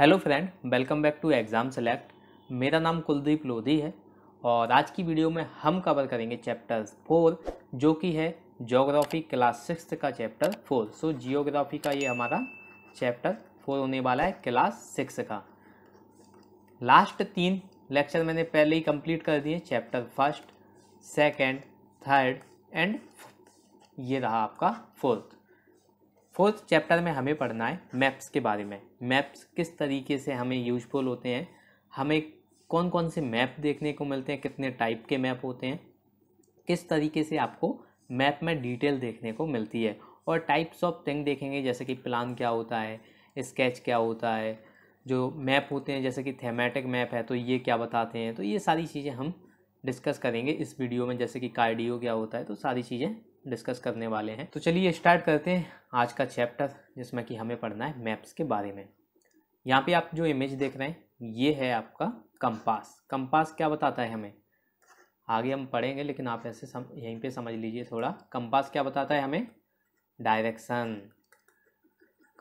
hello friend welcome back to exam select मेरा नाम कुलदीप लोधी है और आज की वीडियो में हम कवर करेंगे चैप्टर फोर जो कि है जोग्राफ़ी क्लास सिक्स का चैप्टर फोर सो जियोग्राफी का ये हमारा चैप्टर फोर होने वाला है क्लास सिक्स का लास्ट तीन लेक्चर मैंने पहले ही कंप्लीट कर दिए chapter first second third and ये रहा आपका फोर्थ फोर्थ चैप्टर में हमें पढ़ना है मैप्स के बारे में मैप्स किस तरीके से हमें यूजफुल होते हैं हमें कौन कौन से मैप देखने को मिलते हैं कितने टाइप के मैप होते हैं किस तरीके से आपको मैप में डिटेल देखने को मिलती है और टाइप्स ऑफ थिंग देखेंगे जैसे कि प्लान क्या होता है स्केच क्या होता है जो मैप होते हैं जैसे कि थेमेटिक मैप है तो ये क्या बताते हैं तो ये सारी चीज़ें हम डिस्कस करेंगे इस वीडियो में जैसे कि कार्डियो क्या होता है तो सारी चीज़ें डिस्कस करने वाले हैं तो चलिए स्टार्ट करते हैं आज का चैप्टर जिसमें कि हमें पढ़ना है मैप्स के बारे में यहाँ पे आप जो इमेज देख रहे हैं ये है आपका कंपास कंपास क्या बताता है हमें आगे हम पढ़ेंगे लेकिन आप ऐसे सम, यहीं पे समझ लीजिए थोड़ा कंपास क्या बताता है हमें direction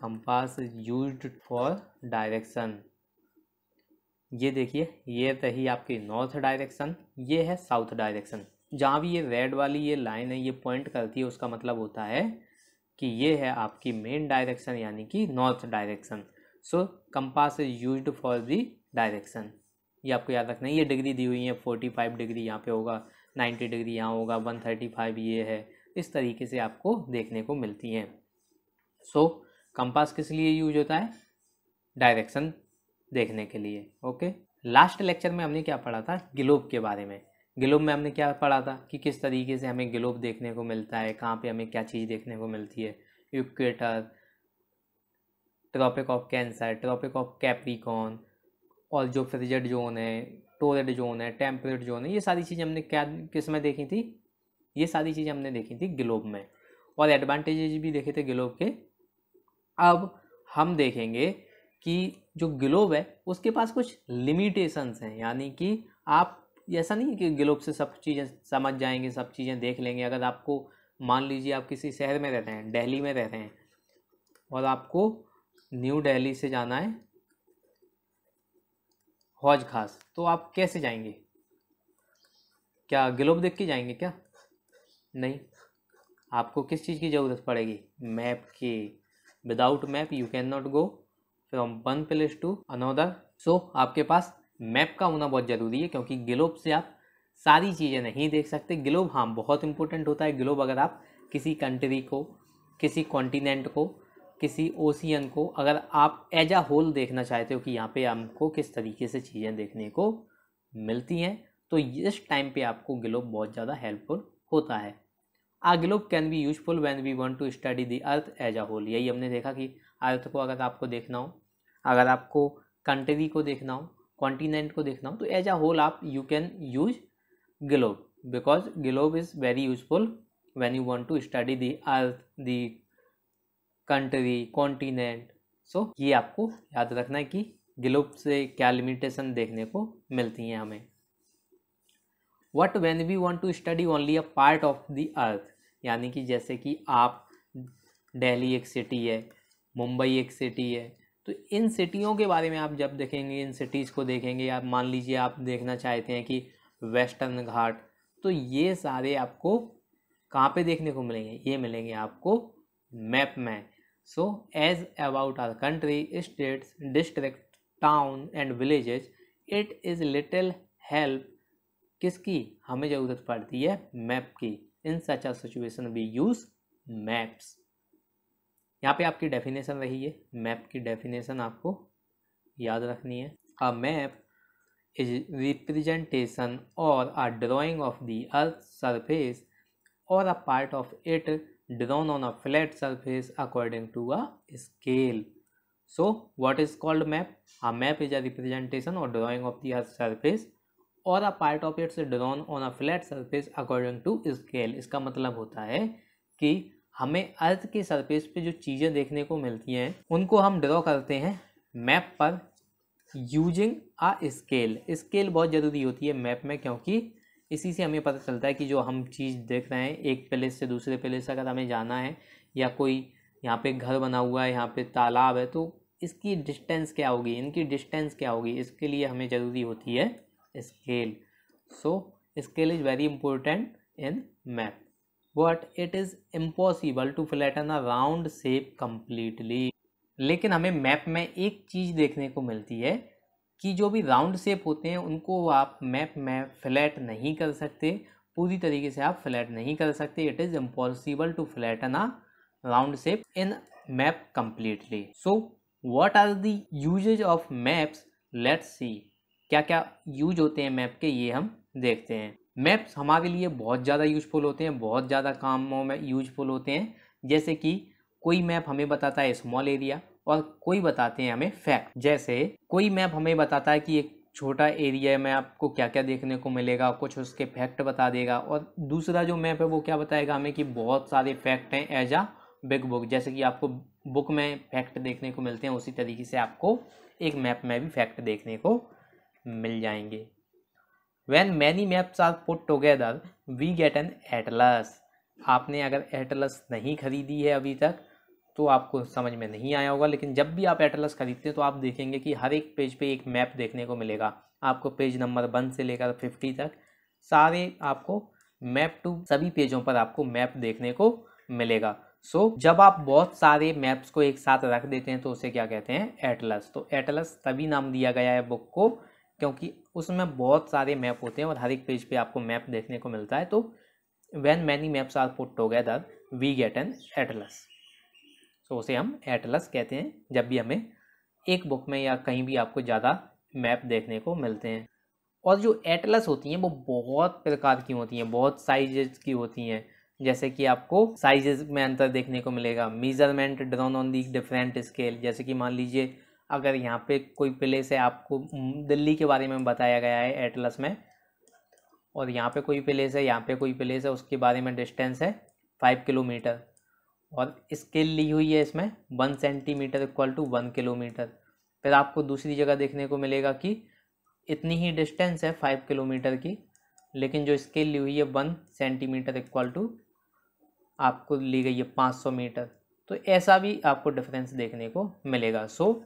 compass used for direction ये देखिए ये रही आपकी नॉर्थ डायरेक्शन ये है साउथ डायरेक्शन जहाँ भी ये रेड वाली ये लाइन है ये पॉइंट करती है उसका मतलब होता है कि ये है आपकी मेन डायरेक्शन यानी कि north direction so compass is use for the direction ये आपको याद रखना है ये डिग्री दी हुई है फोर्टी फाइव डिग्री यहाँ पे होगा नाइन्टी डिग्री यहाँ होगा वन थर्टी फाइव ये है इस तरीके से आपको देखने को मिलती हैं सो कंपास किस लिए यूज होता है डायरेक्शन देखने के लिए ओके लास्ट लेक्चर में हमने क्या पढ़ा था ग्लोब के बारे में ग्लोब में हमने क्या पढ़ा था कि किस तरीके से हमें ग्लोब देखने को मिलता है कहाँ पे हमें क्या चीज़ देखने को मिलती है equator tropic of cancer tropic of capricorn और जो फ्रिजड जोन है टोरेड जोन है टेम्परेड जोन है ये सारी चीज़ें हमने क्या किस में देखी थी ये सारी चीज़ें हमने देखी थी ग्लोब में और एडवांटेजेज भी देखे थे ग्लोब के अब हम देखेंगे कि जो ग्लोब है उसके पास कुछ लिमिटेशंस हैं यानी कि आप ऐसा नहीं है कि ग्लोब से सब चीज़ें समझ जाएंगे सब चीज़ें देख लेंगे अगर आपको मान लीजिए आप किसी शहर में रहते हैं दिल्ली में रहते हैं और आपको न्यू दिल्ली से जाना है हौज खास तो आप कैसे जाएंगे क्या ग्लोब देख के जाएंगे क्या नहीं आपको किस चीज़ की ज़रूरत पड़ेगी मैप की without map you can not go from one place to another so आपके पास मैप का होना बहुत ज़रूरी है क्योंकि ग्लोब से आप सारी चीज़ें नहीं देख सकते ग्लोब हाँ बहुत इंपॉर्टेंट होता है ग्लोब अगर आप किसी कंट्री को किसी कॉन्टिनेंट को किसी ओशियन को अगर आप एज आ होल देखना चाहते हो कि यहाँ पे हमको किस तरीके से चीज़ें देखने को मिलती हैं तो इस टाइम पे आपको ग्लोब बहुत ज़्यादा हेल्पफुल होता है a globe can be useful when we want to study the earth as a whole यही हमने देखा कि अर्थ को अगर आपको देखना हो अगर आपको कंट्री को देखना हो कॉन्टिनेंट को देखना हो तो एज अ होल आप you can use globe because globe is very useful when you want to study the earth the country continent so ये आपको याद रखना है कि ग्लोब से क्या लिमिटेशन देखने को मिलती हैं हमें what when we want to study only a part of the earth यानी कि जैसे कि आप डेली एक सिटी है मुंबई एक सिटी है तो इन सिटियों के बारे में आप जब देखेंगे इन सिटीज़ को देखेंगे आप मान लीजिए आप देखना चाहते हैं कि वेस्टर्न घाट तो ये सारे आपको कहाँ पे देखने को मिलेंगे ये मिलेंगे आपको मैप में so as about our country states district town and villages it is little help किसकी हमें ज़रूरत पड़ती है मैप की in such a situation we use maps यहाँ पे आपकी डेफिनेशन रही है मैप की डेफिनेशन आपको याद रखनी है अ map is representation or a drawing of the earth surface or a part of it drawn on a flat surface according to a scale so what is called map a map is a representation or drawing of the earth surface or a part of it's drawn on a flat surface according to scale इसका मतलब होता है कि हमें अर्थ की surface पे जो चीज़ें देखने को मिलती हैं उनको हम ड्रॉ करते हैं मैप पर यूजिंग आ स्केल स्केल बहुत ज़रूरी होती है मैप में क्योंकि इसी से हमें पता चलता है कि जो हम चीज़ देख रहे हैं एक प्लेस से दूसरे प्लेस अगर हमें जाना है या कोई यहाँ पे घर बना हुआ है यहाँ पे तालाब है तो इसकी डिस्टेंस क्या होगी इनकी डिस्टेंस क्या होगी इसके लिए हमें ज़रूरी होती है scale so scale is very important in map but it is impossible to flatten a round shape completely लेकिन हमें मैप में एक चीज़ देखने को मिलती है कि जो भी राउंड शेप होते हैं उनको आप मैप में फ्लैट नहीं कर सकते पूरी तरीके से आप फ्लैट नहीं कर सकते it is impossible to flatten a round shape in map completely so what are the usages of maps let's see क्या क्या यूज होते हैं मैप के ये हम देखते हैं मैप्स हमारे लिए बहुत ज़्यादा यूजफुल होते हैं बहुत ज़्यादा कामों में यूजफुल होते हैं जैसे कि कोई मैप हमें बताता है स्मॉल एरिया और कोई बताते हैं हमें फैक्ट जैसे कोई मैप हमें बताता है कि एक छोटा एरिया में आपको क्या क्या देखने को मिलेगा कुछ उसके फैक्ट बता देगा और दूसरा जो मैप है वो क्या बताएगा हमें कि बहुत सारे फैक्ट हैं एज आ बिग बुक जैसे कि आपको बुक में फैक्ट देखने को मिलते हैं उसी तरीके से आपको एक मैप में भी फैक्ट देखने को मिल जाएंगे when many maps are put together we get an atlas आपने अगर एटलस नहीं खरीदी है अभी तक तो आपको समझ में नहीं आया होगा लेकिन जब भी आप एटलस खरीदते हैं तो आप देखेंगे कि हर एक पेज पे एक मैप देखने को मिलेगा आपको पेज नंबर वन से लेकर फिफ्टी तक सारे आपको मैप टू सभी पेजों पर आपको मैप देखने को मिलेगा सो so, जब आप बहुत सारे मैप्स को एक साथ रख देते हैं तो उसे क्या कहते हैं एटलस तो एटलस तभी नाम दिया गया है बुक को क्योंकि उसमें बहुत सारे मैप होते हैं और हर एक पेज पे आपको मैप देखने को मिलता है तो when many maps are put together we get an atlas so उसे हम एटलस कहते हैं जब भी हमें एक बुक में या कहीं भी आपको ज़्यादा मैप देखने को मिलते हैं और जो एटलस होती हैं वो बहुत प्रकार की होती हैं बहुत साइज की होती हैं जैसे कि आपको साइज़ में अंतर देखने को मिलेगा measurement drawn on the different scale जैसे कि मान लीजिए अगर यहाँ पे कोई प्लेस है आपको दिल्ली के बारे में बताया गया है एटलस में और यहाँ पे कोई प्लेस है यहाँ पे कोई प्लेस है उसके बारे में डिस्टेंस है फाइव किलोमीटर और स्केल ली हुई है इसमें one centimetre equal to one kilometre फिर आपको दूसरी जगह देखने को मिलेगा कि इतनी ही डिस्टेंस है फाइव किलोमीटर की लेकिन जो स्केल ली हुई है वन सेंटीमीटर इक्वल टू आपको ली गई है पाँच सौ मीटर तो ऐसा भी आपको डिफरेंस देखने को मिलेगा सो so,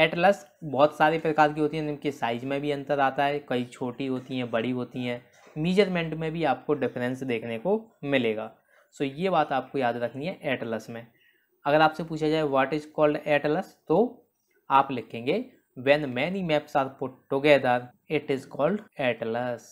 एटलस बहुत सारे प्रकार की होती हैं जिनके साइज में भी अंतर आता है कई छोटी होती हैं बड़ी होती हैं मीजरमेंट में भी आपको डिफरेंस देखने को मिलेगा सो ये बात आपको याद रखनी है एटलस में अगर आपसे पूछा जाए व्हाट इज़ कॉल्ड एटलस तो आप लिखेंगे when many maps are put together it is called atlas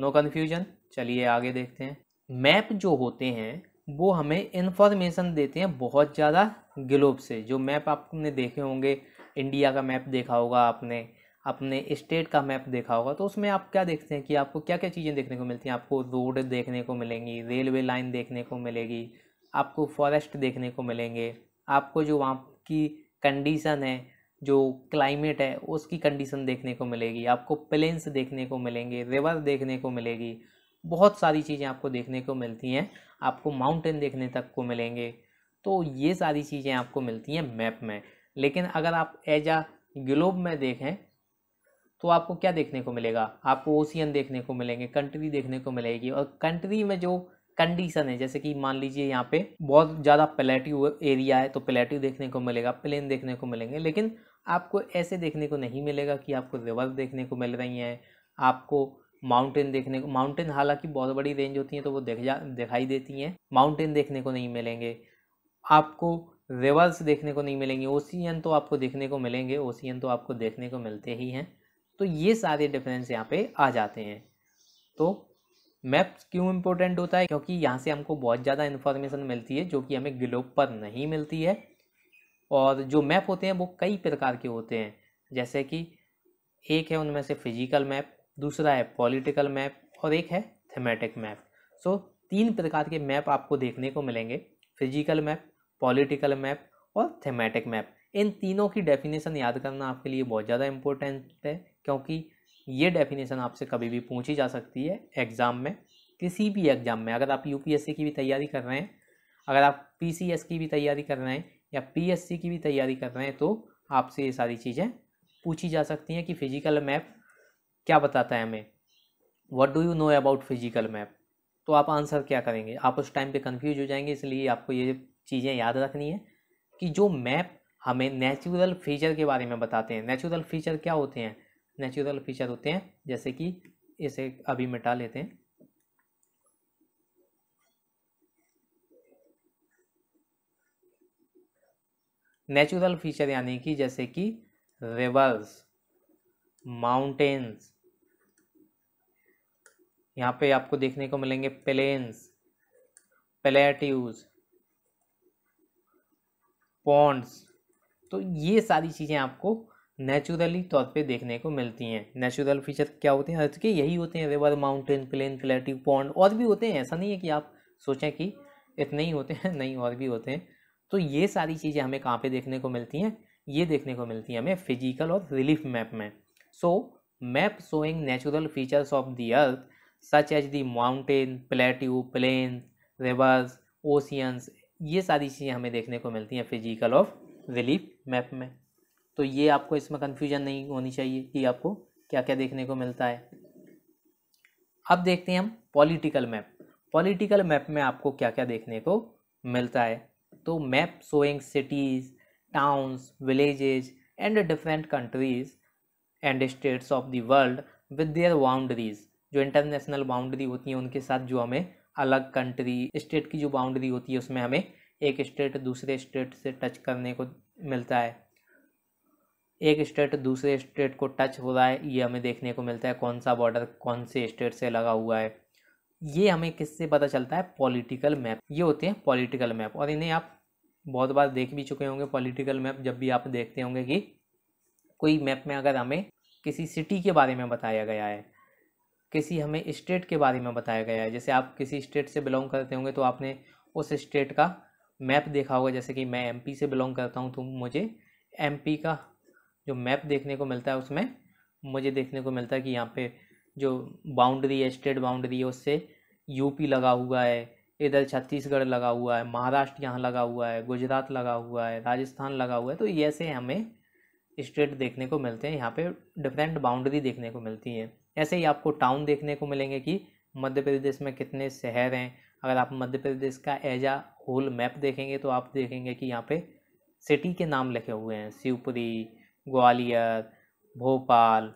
no confusion चलिए आगे देखते हैं मैप जो होते हैं वो हमें इन्फॉर्मेशन देते हैं बहुत ज़्यादा ग्लोब से जो मैप आपने देखे होंगे इंडिया का मैप देखा होगा आपने अपने स्टेट का मैप देखा होगा तो उसमें आप क्या देखते हैं कि आपको क्या क्या चीज़ें देखने को मिलती हैं आपको रोड देखने को मिलेंगी रेलवे लाइन देखने को मिलेगी आपको फॉरेस्ट देखने को मिलेंगे आपको जो वहाँ की कंडीशन है जो क्लाइमेट है उसकी कंडीशन देखने को मिलेगी आपको प्लेन्स देखने को मिलेंगे रिवर देखने को मिलेगी बहुत सारी चीज़ें आपको देखने को मिलती हैं आपको माउंटेन देखने तक को मिलेंगे तो ये सारी चीज़ें आपको मिलती हैं मैप में लेकिन अगर आप एज आ ग्लोब में देखें तो आपको क्या देखने को मिलेगा आपको ओशियन देखने को मिलेंगे कंट्री देखने को मिलेगी और कंट्री में जो कंडीशन है जैसे कि मान लीजिए यहाँ पे बहुत ज़्यादा प्लेटिव एरिया है तो प्लेटिव देखने को मिलेगा प्लेन देखने को मिलेंगे लेकिन आपको ऐसे देखने को नहीं मिलेगा कि आपको रिवर देखने को मिल रही हैं आपको माउंटेन देखने को माउंटेन हालांकि बहुत बड़ी रेंज होती हैं तो वो देख जा दिखाई देती हैं माउंटेन देखने को नहीं मिलेंगे आपको रिवर्स देखने को नहीं मिलेंगे ओ तो आपको देखने को मिलेंगे ओ तो आपको देखने को मिलते ही हैं तो ये सारे डिफरेंस यहाँ पे आ जाते हैं तो मैप्स क्यों इम्पोर्टेंट होता है क्योंकि यहाँ से हमको बहुत ज़्यादा इन्फॉर्मेशन मिलती है जो कि हमें ग्लोब पर नहीं मिलती है और जो मैप होते हैं वो कई प्रकार के होते हैं जैसे कि एक है उनमें से फिजिकल मैप दूसरा है पॉलिटिकल मैप और एक है थेमेटिक मैप सो तीन प्रकार के मैप आपको देखने को मिलेंगे फिजिकल मैप पॉलिटिकल मैप और थेमेटिक मैप इन तीनों की डेफिनेशन याद करना आपके लिए बहुत ज़्यादा इम्पोर्टेंट है क्योंकि ये डेफिनेशन आपसे कभी भी पूछी जा सकती है एग्ज़ाम में किसी भी एग्ज़ाम में अगर आप यूपीएससी की भी तैयारी कर रहे हैं अगर आप पीसीएस की भी तैयारी कर रहे हैं या पीएससी की भी तैयारी कर रहे हैं तो आपसे ये सारी चीज़ें पूछी जा सकती हैं कि फिजिकल मैप क्या बताता है हमें what do you know about physical map तो आप आंसर क्या करेंगे आप उस टाइम पर कन्फ्यूज हो जाएंगे इसलिए आपको ये चीज़ें याद रखनी है कि जो मैप हमें नेचुरल फीचर के बारे में बताते हैं नेचुरल फीचर क्या होते हैं नेचुरल फीचर होते हैं जैसे कि इसे अभी मिटा लेते हैं नेचुरल फीचर यानी कि जैसे कि रिवर्स माउंटेन्स यहाँ पे आपको देखने को मिलेंगे प्लेन्स प्लेट्यूज़ पॉन्ड्स तो ये सारी चीज़ें आपको नेचुरली तौर पे देखने को मिलती हैं नेचुरल फीचर क्या होते हैं अर्थ के यही होते हैं river mountain plain plateau pond और भी होते हैं ऐसा नहीं है कि आप सोचें कि इतने ही होते हैं नहीं और भी होते हैं तो ये सारी चीज़ें हमें कहाँ पे देखने को मिलती हैं ये देखने को मिलती हैं हमें फिजिकल और रिलीफ मैप में so map showing natural features of the earth such as the mountain plateau plain rivers oceans ये सारी चीज़ें हमें देखने को मिलती हैं फिजिकल ऑफ रिलीफ मैप में तो ये आपको इसमें कन्फ्यूजन नहीं होनी चाहिए कि आपको क्या क्या देखने को मिलता है अब देखते हैं हम पॉलिटिकल मैप पॉलिटिकल मैप में आपको क्या क्या देखने को मिलता है तो map showing cities towns village and different countries and states of the world with their boundaries जो इंटरनेशनल बाउंड्री होती हैं उनके साथ जो हमें अलग कंट्री स्टेट की जो बाउंड्री होती है उसमें हमें एक स्टेट दूसरे स्टेट से टच करने को मिलता है एक स्टेट दूसरे स्टेट को टच हो रहा है ये हमें देखने को मिलता है कौन सा बॉर्डर कौन से स्टेट से लगा हुआ है ये हमें किससे पता चलता है पॉलिटिकल मैप ये होते हैं पॉलिटिकल मैप और इन्हें आप बहुत बार देख भी चुके होंगे पॉलिटिकल मैप जब भी आप देखते होंगे कि कोई मैप में अगर हमें किसी सिटी के बारे में बताया गया है किसी हमें स्टेट के बारे में बताया गया है जैसे आप किसी स्टेट से बिलोंग करते होंगे तो आपने उस स्टेट का मैप देखा होगा जैसे कि मैं एमपी से बिलोंग करता हूँ तो मुझे एमपी का जो मैप देखने को मिलता है उसमें मुझे देखने को मिलता है कि यहाँ पे जो बाउंड्री है स्टेट बाउंड्री है उससे यूपी लगा हुआ है इधर छत्तीसगढ़ लगा हुआ है महाराष्ट्र यहाँ लगा हुआ है गुजरात लगा हुआ है राजस्थान लगा हुआ है तो ऐसे हमें स्टेट देखने को मिलते हैं यहाँ पे डिफरेंट बाउंड्री देखने को मिलती है ऐसे ही आपको टाउन देखने को मिलेंगे कि मध्य प्रदेश में कितने शहर हैं अगर आप मध्य प्रदेश का एज आ होल मैप देखेंगे तो आप देखेंगे कि यहाँ पे सिटी के नाम लिखे हुए हैं शिवपुरी ग्वालियर भोपाल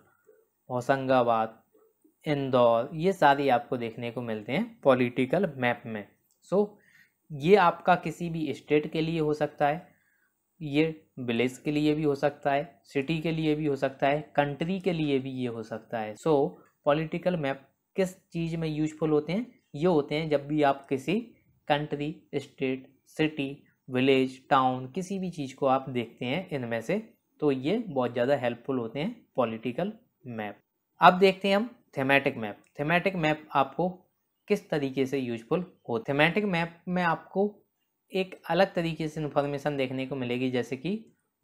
होशंगाबाद इंदौर ये सारी आपको देखने को मिलते हैं पॉलिटिकल मैप में सो so, ये आपका किसी भी स्टेट के लिए हो सकता है ये विलेज के लिए भी हो सकता है सिटी के लिए भी हो सकता है कंट्री के लिए भी ये हो सकता है सो पॉलिटिकल मैप किस चीज़ में यूजफुल होते हैं ये होते हैं जब भी आप किसी country state city village town किसी भी चीज़ को आप देखते हैं इनमें से तो ये बहुत ज़्यादा हेल्पफुल होते हैं पॉलिटिकल मैप अब देखते हैं हम थेमेटिक मैप थेमेटिक मैप आपको किस तरीके से यूजफुल हो थेमेटिक मैप में आपको एक अलग तरीके से इन्फॉर्मेशन देखने को मिलेगी जैसे कि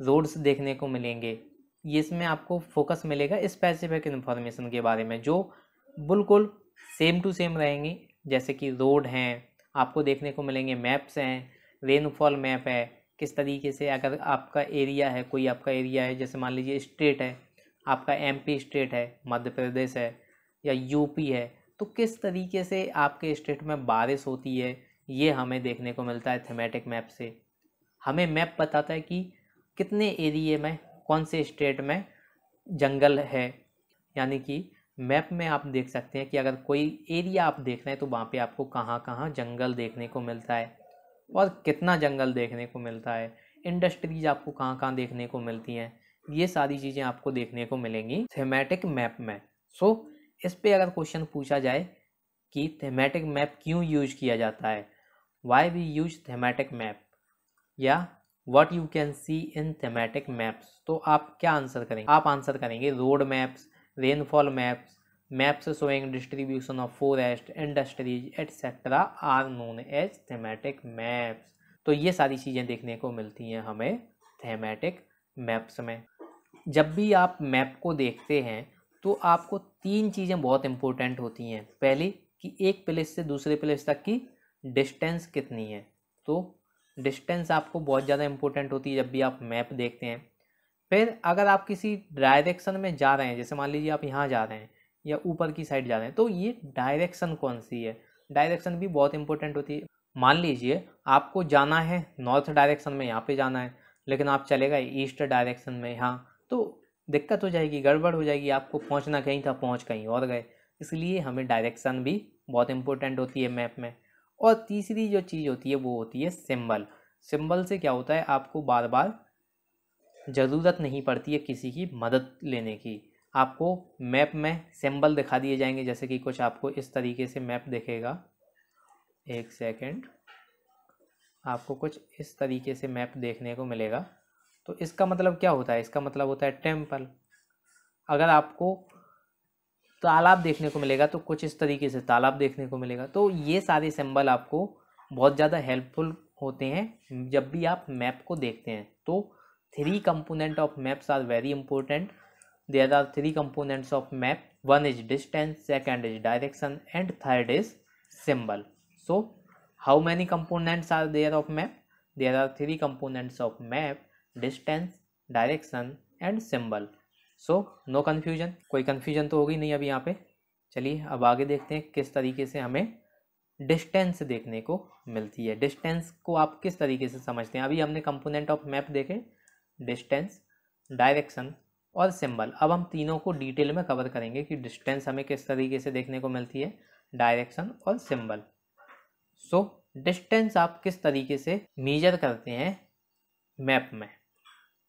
रोड्स देखने को मिलेंगे ये इसमें आपको फोकस मिलेगा स्पेसिफिक इन्फॉर्मेशन के बारे में जो बिल्कुल सेम टू सेम रहेंगी जैसे कि रोड हैं आपको देखने को मिलेंगे मैप्स हैं रेनफॉल मैप है किस तरीके से अगर आपका एरिया है कोई आपका एरिया है जैसे मान लीजिए स्टेट है आपका एमपी स्टेट है मध्य प्रदेश है या यूपी है तो किस तरीके से आपके स्टेट में बारिश होती है ये हमें देखने को मिलता है थेमेटिक मैप से हमें मैप बताता है कि कितने एरिए में कौन से स्टेट में जंगल है यानी कि मैप में आप देख सकते हैं कि अगर कोई एरिया आप देख रहे हैं तो वहाँ पे आपको कहाँ कहाँ जंगल देखने को मिलता है और कितना जंगल देखने को मिलता है इंडस्ट्रीज आपको कहाँ कहाँ देखने को मिलती हैं ये सारी चीज़ें आपको देखने को मिलेंगी थेमेटिक मैप में सो so, इस पर अगर क्वेश्चन पूछा जाए कि थेमेटिक मैप क्यों यूज किया जाता है why we use thematic map या what you can see in thematic maps तो आप क्या आंसर करेंगे आप आंसर करेंगे road maps rainfall maps maps showing distribution of forest industries etcetera are known as thematic maps तो ये सारी चीज़ें देखने को मिलती हैं हमें थेमेटिक मैप्स में जब भी आप मैप को देखते हैं तो आपको तीन चीज़ें बहुत इंपॉर्टेंट होती हैं पहली कि एक प्लेस से दूसरे प्लेस तक की डिस्टेंस कितनी है तो डिस्टेंस आपको बहुत ज़्यादा इंपॉर्टेंट होती है जब भी आप मैप देखते हैं फिर अगर आप किसी डायरेक्शन में जा रहे हैं जैसे मान लीजिए आप यहाँ जा रहे हैं या ऊपर की साइड जा रहे हैं तो ये डायरेक्शन कौन सी है डायरेक्शन भी बहुत इंपॉर्टेंट होती है मान लीजिए आपको जाना है नॉर्थ डायरेक्शन में यहाँ पे जाना है लेकिन आप चले गए ईस्ट डायरेक्शन में यहाँ तो दिक्कत हो जाएगी गड़बड़ हो जाएगी आपको पहुँचना कहीं था पहुँच कहीं और गए इसलिए हमें डायरेक्शन भी बहुत इंपॉर्टेंट होती है मैप में और तीसरी जो चीज़ होती है वो होती है सिंबल सिंबल से क्या होता है आपको बार बार ज़रूरत नहीं पड़ती है किसी की मदद लेने की आपको मैप में सिंबल दिखा दिए जाएंगे जैसे कि कुछ आपको इस तरीके से मैप दिखेगा एक सेकंड आपको कुछ इस तरीके से मैप देखने को मिलेगा तो इसका मतलब क्या होता है इसका मतलब होता है टेम्पल अगर आपको तालाब देखने को मिलेगा तो कुछ इस तरीके से तालाब देखने को मिलेगा तो ये सारे सिंबल आपको बहुत ज़्यादा हेल्पफुल होते हैं जब भी आप मैप को देखते हैं तो three component of maps are very important there are three components of map one is distance second is direction and third is symbol so how many components are there of map there are three components of map distance direction and symbol so no confusion कोई confusion तो होगी नहीं अभी यहाँ पे चलिए अब आगे देखते हैं किस तरीके से हमें डिस्टेंस देखने को मिलती है डिस्टेंस को आप किस तरीके से समझते हैं अभी हमने कंपोनेंट ऑफ मैप देखे डिस्टेंस डायरेक्शन और सिंबल अब हम तीनों को डिटेल में कवर करेंगे कि डिस्टेंस हमें किस तरीके से देखने को मिलती है डायरेक्शन और सिंबल सो डिस्टेंस आप किस तरीके से मेजर करते हैं मैप में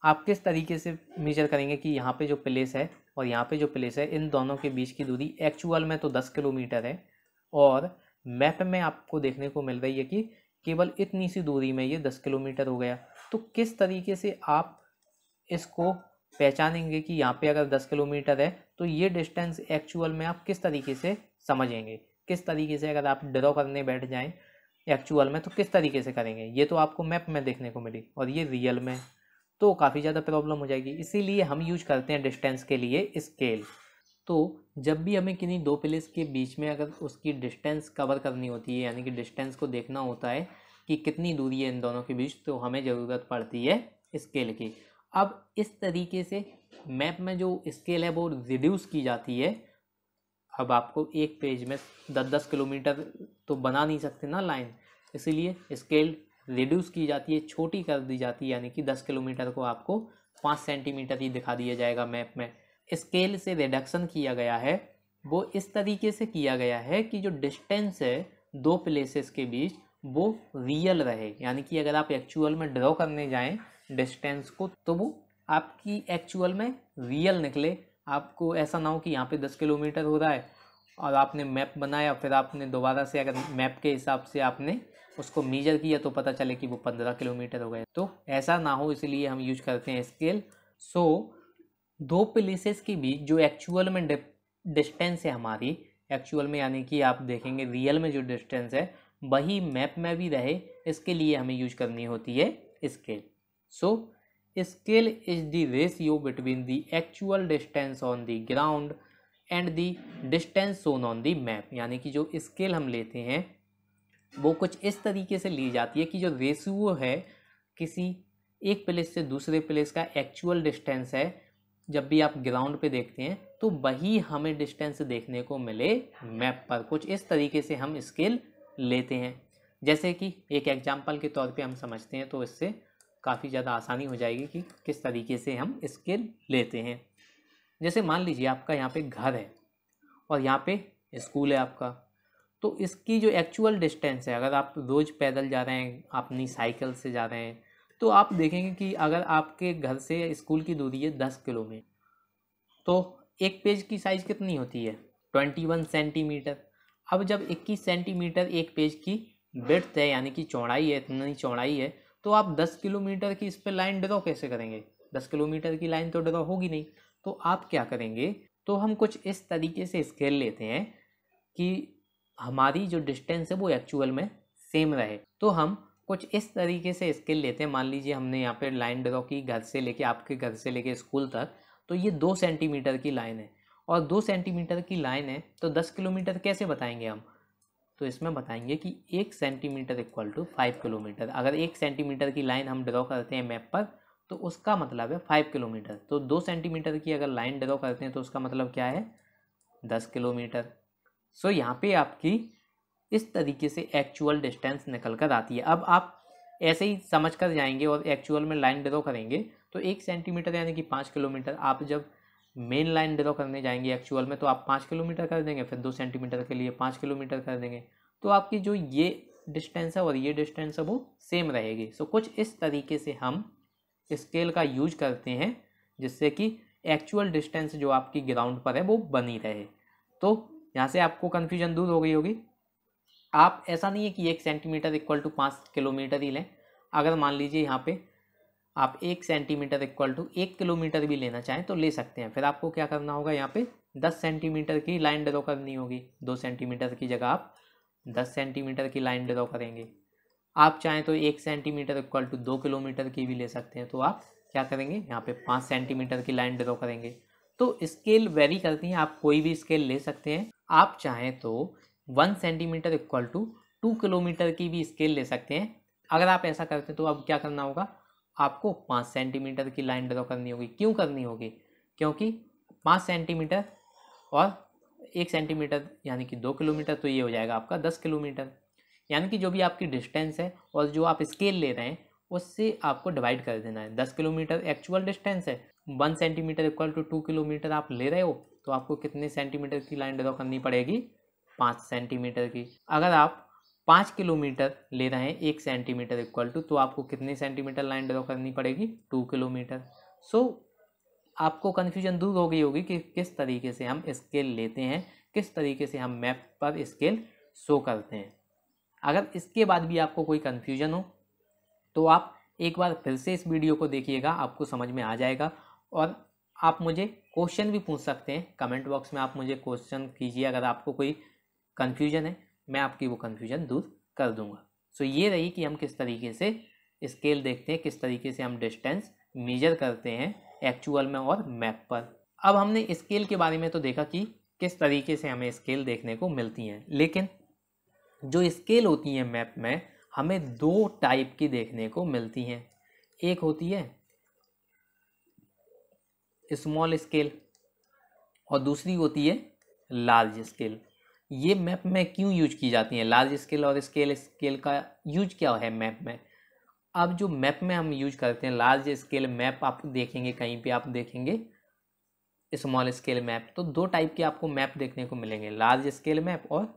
आप किस तरीके से मेजर करेंगे कि यहाँ पे जो प्लेस है और यहाँ पे जो प्लेस है इन दोनों के बीच की दूरी एक्चुअल में तो दस किलोमीटर है और मैप में आपको देखने को मिल रही है कि केवल इतनी सी दूरी में ये दस किलोमीटर हो गया तो किस तरीके से आप इसको पहचानेंगे कि यहाँ पे अगर दस किलोमीटर है तो ये डिस्टेंस एक्चुअल में आप किस तरीके से समझेंगे किस तरीके से अगर आप ड्रॉ करने बैठ जाएं एक्चुअल में तो किस तरीके से करेंगे ये तो आपको मैप में देखने को मिली और ये रियल में तो काफ़ी ज़्यादा प्रॉब्लम हो जाएगी इसीलिए हम यूज करते हैं डिस्टेंस के लिए स्केल तो जब भी हमें किन्हीं दो प्लेस के बीच में अगर उसकी डिस्टेंस कवर करनी होती है यानी कि डिस्टेंस को देखना होता है कि कितनी दूरी है इन दोनों के बीच तो हमें ज़रूरत पड़ती है स्केल की अब इस तरीके से मैप में जो स्केल है वो रिड्यूस की जाती है अब आपको एक पेज में दस दस किलोमीटर तो बना नहीं सकते ना लाइन इसीलिए स्केल रिड्यूस की जाती है छोटी कर दी जाती है यानी कि दस किलोमीटर को आपको पाँच सेंटीमीटर ही दिखा दिया जाएगा मैप में स्केल से रिडक्शन किया गया है वो इस तरीके से किया गया है कि जो डिस्टेंस है दो प्लेसेस के बीच वो रियल रहे यानी कि अगर आप एक्चुअल में ड्रॉ करने जाएं डिस्टेंस को तो वो आपकी एक्चुअल में रियल निकले आपको ऐसा ना हो कि यहाँ पे दस किलोमीटर हो रहा है और आपने मैप बनाया फिर आपने दोबारा से अगर मैप के हिसाब से आपने उसको मेजर किया तो पता चले कि वो पंद्रह किलोमीटर हो गए तो ऐसा ना हो इसलिए हम यूज करते हैं स्केल सो so, दो प्लेसेस के बीच जो एक्चुअल में डिस्टेंस है हमारी एक्चुअल में यानी कि आप देखेंगे रियल में जो डिस्टेंस है वही मैप में भी रहे इसके लिए हमें यूज करनी होती है scale so scale is the ratio between the actual distance on the ground and the distance shown on the map यानी कि जो स्केल हम लेते हैं वो कुछ इस तरीके से ली जाती है कि जो रेशियो है किसी एक प्लेस से दूसरे प्लेस का एक्चुअल डिस्टेंस है जब भी आप ग्राउंड पे देखते हैं तो वही हमें डिस्टेंस देखने को मिले मैप पर कुछ इस तरीके से हम स्केल लेते हैं जैसे कि एक एग्जाम्पल के तौर पे हम समझते हैं तो इससे काफ़ी ज़्यादा आसानी हो जाएगी कि किस तरीके से हम स्केल लेते हैं जैसे मान लीजिए आपका यहाँ पे घर है और यहाँ पे स्कूल है आपका तो इसकी जो एक्चुअल डिस्टेंस है अगर आप रोज़ पैदल जा रहे हैं अपनी साइकिल से जा रहे हैं तो आप देखेंगे कि अगर आपके घर से स्कूल की दूरी है दस किलोमीटर तो एक पेज की साइज़ कितनी होती है ट्वेंटी वन सेंटीमीटर अब जब इक्कीस सेंटीमीटर एक पेज की बेट है यानी कि चौड़ाई है इतनी चौड़ाई है तो आप दस किलोमीटर की इस पर लाइन ड्रॉ कैसे करेंगे दस किलोमीटर की लाइन तो ड्रॉ होगी नहीं तो आप क्या करेंगे तो हम कुछ इस तरीके से स्केल लेते हैं कि हमारी जो डिस्टेंस है वो एक्चुअल में सेम रहे तो हम कुछ इस तरीके से स्केल लेते हैं मान लीजिए हमने यहाँ पे लाइन ड्रॉ की घर से लेके आपके घर से लेके स्कूल तक तो ये दो सेंटीमीटर की लाइन है और दो सेंटीमीटर की लाइन है तो दस किलोमीटर कैसे बताएंगे हम तो इसमें बताएंगे कि एक centimetre equal to five kilometre अगर एक सेंटीमीटर की लाइन हम ड्रॉ करते हैं मैप पर तो उसका मतलब है फाइव किलोमीटर तो दो सेंटीमीटर की अगर लाइन ड्रॉ करते हैं तो उसका मतलब क्या है दस किलोमीटर सो so, यहाँ पे आपकी इस तरीके से एक्चुअल डिस्टेंस निकल कर आती है अब आप ऐसे ही समझ कर जाएंगे और एक्चुअल में लाइन ड्रॉ करेंगे तो एक सेंटीमीटर यानी कि पाँच किलोमीटर आप जब मेन लाइन ड्रॉ करने जाएंगे एक्चुअल में तो आप पाँच किलोमीटर कर देंगे फिर दो सेंटीमीटर के लिए पाँच किलोमीटर कर देंगे तो आपकी जो ये डिस्टेंस है और ये डिस्टेंस है वो सेम रहेगी सो so, कुछ इस तरीके से हम स्केल का यूज करते हैं जिससे कि एक्चुअल डिस्टेंस जो आपकी ग्राउंड पर है वो बनी रहे तो यहाँ से आपको कन्फ्यूजन दूर हो गई होगी आप ऐसा नहीं है कि एक सेंटीमीटर इक्वल टू पाँच किलोमीटर ही लें अगर मान लीजिए यहाँ पे आप एक सेंटीमीटर इक्वल टू एक किलोमीटर भी लेना चाहें तो ले सकते हैं फिर आपको क्या करना होगा यहाँ पे दस सेंटीमीटर की लाइन ड्रॉ करनी होगी दो सेंटीमीटर की जगह आप दस सेंटीमीटर की लाइन ड्रॉ करेंगे आप चाहें तो एक सेंटीमीटर इक्वल टू दो किलोमीटर की भी ले सकते हैं तो आप क्या करेंगे यहाँ पे पाँच सेंटीमीटर की लाइन ड्रॉ करेंगे तो स्केल वेरी करती हैं आप कोई भी स्केल ले सकते हैं आप चाहें तो one centimetre equal to two kilometre की भी स्केल ले सकते हैं अगर आप ऐसा करते हैं तो अब क्या करना होगा आपको पाँच सेंटीमीटर की लाइन ड्रॉ करनी होगी क्यों करनी होगी क्योंकि पाँच सेंटीमीटर और एक सेंटीमीटर यानी कि दो किलोमीटर तो ये हो जाएगा आपका दस किलोमीटर यानी कि जो भी आपकी डिस्टेंस है और जो आप स्केल ले रहे हैं उससे आपको डिवाइड कर देना है दस किलोमीटर एक्चुअल डिस्टेंस है one centimetre equal to two kilometre आप ले रहे हो तो आपको कितने सेंटीमीटर की लाइन ड्रॉ करनी पड़ेगी पाँच सेंटीमीटर की अगर आप पाँच किलोमीटर ले रहे हैं एक सेंटीमीटर इक्वल टू तो आपको कितने सेंटीमीटर लाइन ड्रॉ करनी पड़ेगी टू किलोमीटर सो आपको कन्फ्यूजन दूर हो गई होगी कि किस तरीके से हम स्केल लेते हैं किस तरीके से हम मैप पर स्केल शो करते हैं अगर इसके बाद भी आपको कोई कन्फ्यूजन हो तो आप एक बार फिर से इस वीडियो को देखिएगा आपको समझ में आ जाएगा और आप मुझे क्वेश्चन भी पूछ सकते हैं कमेंट बॉक्स में आप मुझे क्वेश्चन कीजिए अगर आपको कोई कन्फ्यूजन है मैं आपकी वो कन्फ्यूजन दूर कर दूंगा सो so, ये रही कि हम किस तरीके से स्केल देखते हैं किस तरीके से हम डिस्टेंस मेजर करते हैं एक्चुअल में और मैप पर अब हमने स्केल के बारे में तो देखा कि किस तरीके से हमें स्केल देखने को मिलती हैं लेकिन जो स्केल होती हैं मैप में हमें दो टाइप की देखने को मिलती हैं एक होती है स्मॉल स्केल और दूसरी होती है लार्ज स्केल ये मैप में क्यों यूज की जाती है लार्ज स्केल और स्केल स्केल का यूज क्या है मैप में अब जो मैप में हम यूज करते हैं लार्ज स्केल मैप आप देखेंगे कहीं पे आप देखेंगे स्मॉल स्केल मैप तो दो टाइप के आपको मैप देखने को मिलेंगे लार्ज स्केल मैप और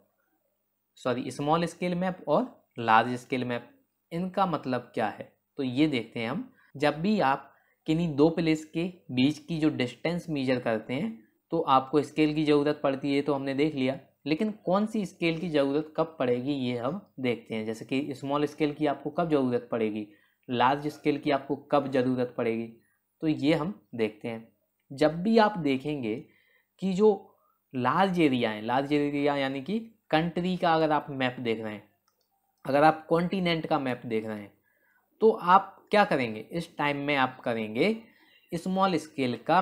सॉरी स्मॉल स्केल मैप और लार्ज स्केल मैप इनका मतलब क्या है तो ये देखते हैं हम जब भी आप किन्हीं दो प्लेस के बीच की जो डिस्टेंस मेजर करते हैं तो आपको स्केल की ज़रूरत पड़ती है तो हमने देख लिया लेकिन कौन सी स्केल की ज़रूरत कब पड़ेगी ये हम देखते हैं जैसे कि स्मॉल स्केल की आपको कब ज़रूरत पड़ेगी लार्ज स्केल की आपको कब ज़रूरत पड़ेगी तो ये हम देखते हैं जब भी आप देखेंगे कि जो लार्ज एरिया है लार्ज एरिया यानी कि कंट्री का अगर आप मैप देख रहे हैं अगर आप कॉन्टीनेंट का मैप देख रहे हैं तो आप क्या करेंगे इस टाइम में आप करेंगे स्मॉल स्केल का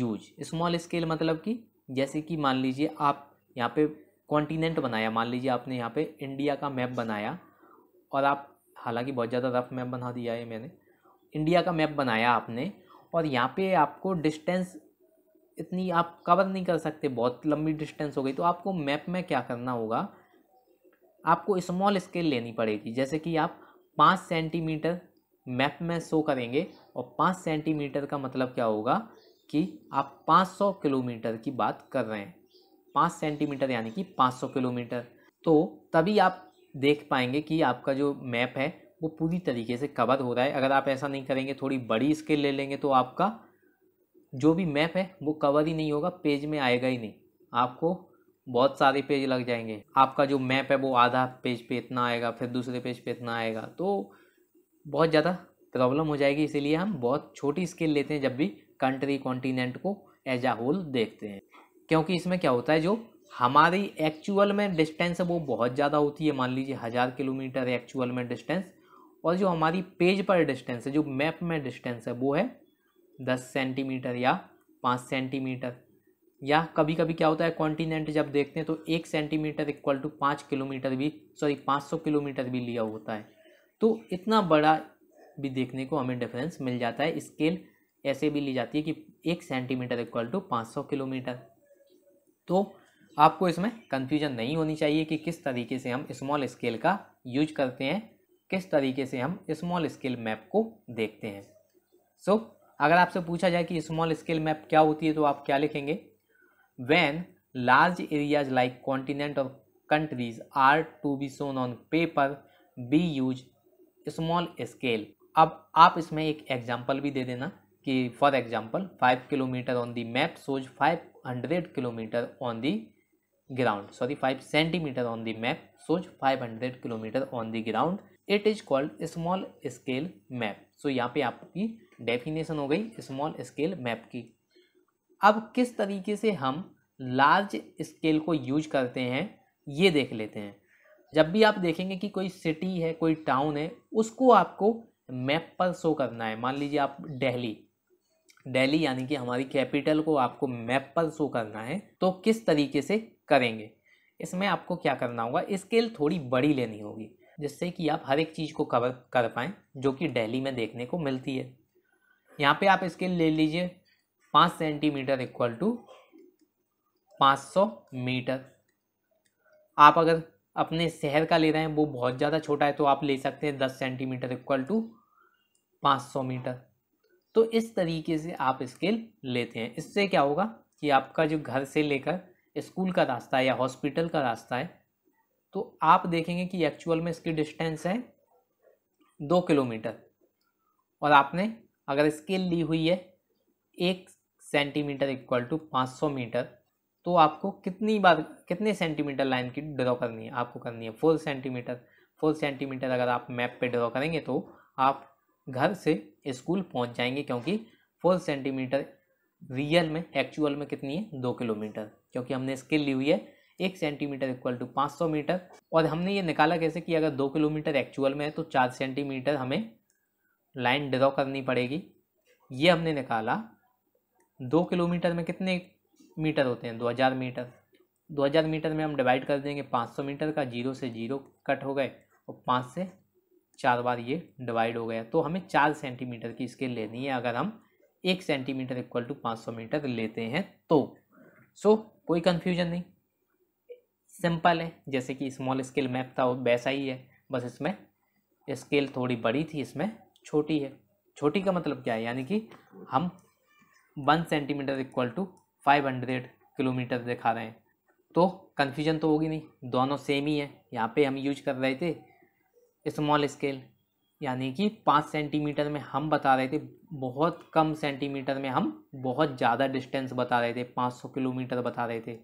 यूज स्मॉल स्केल मतलब कि जैसे कि मान लीजिए आप यहाँ पे कॉन्टिनेंट बनाया मान लीजिए आपने यहाँ पे इंडिया का मैप बनाया और आप हालांकि बहुत ज़्यादा रफ मैप बना दिया है मैंने इंडिया का मैप बनाया आपने और यहाँ पे आपको डिस्टेंस इतनी आप कवर नहीं कर सकते बहुत लंबी डिस्टेंस हो गई तो आपको मैप में क्या करना होगा आपको स्मॉल स्केल लेनी पड़ेगी जैसे कि आप पाँच सेंटीमीटर मैप में शो करेंगे और पाँच सेंटीमीटर का मतलब क्या होगा कि आप पाँच सौ किलोमीटर की बात कर रहे हैं पाँच सेंटीमीटर यानी कि पाँच सौ किलोमीटर तो तभी आप देख पाएंगे कि आपका जो मैप है वो पूरी तरीके से कवर हो रहा है अगर आप ऐसा नहीं करेंगे थोड़ी बड़ी स्केल ले लेंगे तो आपका जो भी मैप है वो कवर ही नहीं होगा पेज में आएगा ही नहीं आपको बहुत सारे पेज लग जाएंगे आपका जो मैप है वो आधा पेज पे इतना आएगा फिर दूसरे पेज पे इतना आएगा तो बहुत ज़्यादा प्रॉब्लम हो जाएगी इसीलिए हम बहुत छोटी स्केल लेते हैं जब भी कंट्री कॉन्टिनेंट को एज आ होल देखते हैं क्योंकि इसमें क्या होता है जो हमारी एक्चुअल में डिस्टेंस है वो बहुत ज़्यादा होती है मान लीजिए हज़ार किलोमीटर एक्चुअल में डिस्टेंस और जो हमारी पेज पर डिस्टेंस है जो मैप में डिस्टेंस है वो है दस सेंटीमीटर या पाँच सेंटीमीटर या कभी कभी क्या होता है कॉन्टीनेंट जब देखते हैं तो एक सेंटीमीटर इक्वल टू पाँच किलोमीटर भी सॉरी पाँच सौ किलोमीटर भी लिया होता है तो इतना बड़ा भी देखने को हमें डिफरेंस मिल जाता है स्केल ऐसे भी ली जाती है कि एक सेंटीमीटर इक्वल टू पाँच सौ किलोमीटर तो आपको इसमें कन्फ्यूजन नहीं होनी चाहिए कि किस तरीके से हम स्मॉल स्केल का यूज करते हैं किस तरीके से हम स्मॉल स्केल मैप को देखते हैं सो so, अगर आपसे पूछा जाए कि स्मॉल स्केल मैप क्या होती है तो आप क्या लिखेंगे when large areas like continent और countries are to be shown on paper we use small scale अब आप इसमें एक एग्जाम्पल भी दे देना कि for example five kilometre on the map shows five hundred kilometre on the ground sorry five centimetre on the map shows five hundred kilometre on the ground it is called small scale map so यहाँ पे आपकी definition हो गई small scale map की अब किस तरीके से हम लार्ज स्केल को यूज करते हैं ये देख लेते हैं जब भी आप देखेंगे कि कोई सिटी है कोई टाउन है उसको आपको मैप पर शो करना है मान लीजिए आप दिल्ली दिल्ली यानी कि हमारी कैपिटल को आपको मैप पर शो करना है तो किस तरीके से करेंगे इसमें आपको क्या करना होगा स्केल थोड़ी बड़ी लेनी होगी जिससे कि आप हर एक चीज़ को कवर कर पाएँ जो कि दिल्ली में देखने को मिलती है यहाँ पे आप स्केल ले लीजिए पाँच सेंटीमीटर इक्वल टू पाँच सौ मीटर आप अगर अपने शहर का ले रहे हैं वो बहुत ज़्यादा छोटा है तो आप ले सकते हैं दस सेंटीमीटर इक्वल टू पाँच सौ मीटर तो इस तरीके से आप स्केल लेते हैं इससे क्या होगा कि आपका जो घर से लेकर स्कूल का रास्ता है या हॉस्पिटल का रास्ता है तो आप देखेंगे कि एक्चुअल में इसकी डिस्टेंस है दो किलोमीटर और आपने अगर स्केल ली हुई है एक सेंटीमीटर इक्वल टू पाँच सौ मीटर तो आपको कितनी बार कितने सेंटीमीटर लाइन की ड्रॉ करनी है आपको करनी है फोर सेंटीमीटर फोर सेंटीमीटर अगर आप मैप पे ड्रॉ करेंगे तो आप घर से स्कूल पहुंच जाएंगे क्योंकि फोर सेंटीमीटर रियल में एक्चुअल में कितनी है दो किलोमीटर क्योंकि हमने स्किल ली हुई है एक सेंटीमीटर इक्वल टू पाँच सौ मीटर और हमने ये निकाला कैसे कि अगर दो किलोमीटर एक्चुअल में है तो चार सेंटीमीटर हमें लाइन ड्रॉ करनी पड़ेगी ये हमने निकाला दो किलोमीटर में कितने मीटर होते हैं 2000 मीटर 2000 मीटर में हम डिवाइड कर देंगे 500 मीटर का जीरो से जीरो कट हो गए और पाँच से चार बार ये डिवाइड हो गया तो हमें चार सेंटीमीटर की स्केल लेनी है अगर हम एक सेंटीमीटर इक्वल टू पाँच सौ मीटर लेते हैं तो सो कोई कन्फ्यूजन नहीं सिंपल है जैसे कि स्मॉल स्केल मैप था वो वैसा ही है बस इसमें स्केल थोड़ी बड़ी थी इसमें छोटी है छोटी का मतलब क्या है यानी कि हम one centimetre equal to five hundred kilometre दिखा रहे हैं तो कन्फ्यूजन तो होगी नहीं दोनों सेम ही है यहाँ पे हम यूज कर रहे थे स्मॉल स्केल यानी कि पाँच सेंटीमीटर में हम बता रहे थे बहुत कम सेंटीमीटर में हम बहुत ज़्यादा डिस्टेंस बता रहे थे पाँच सौ किलोमीटर बता रहे थे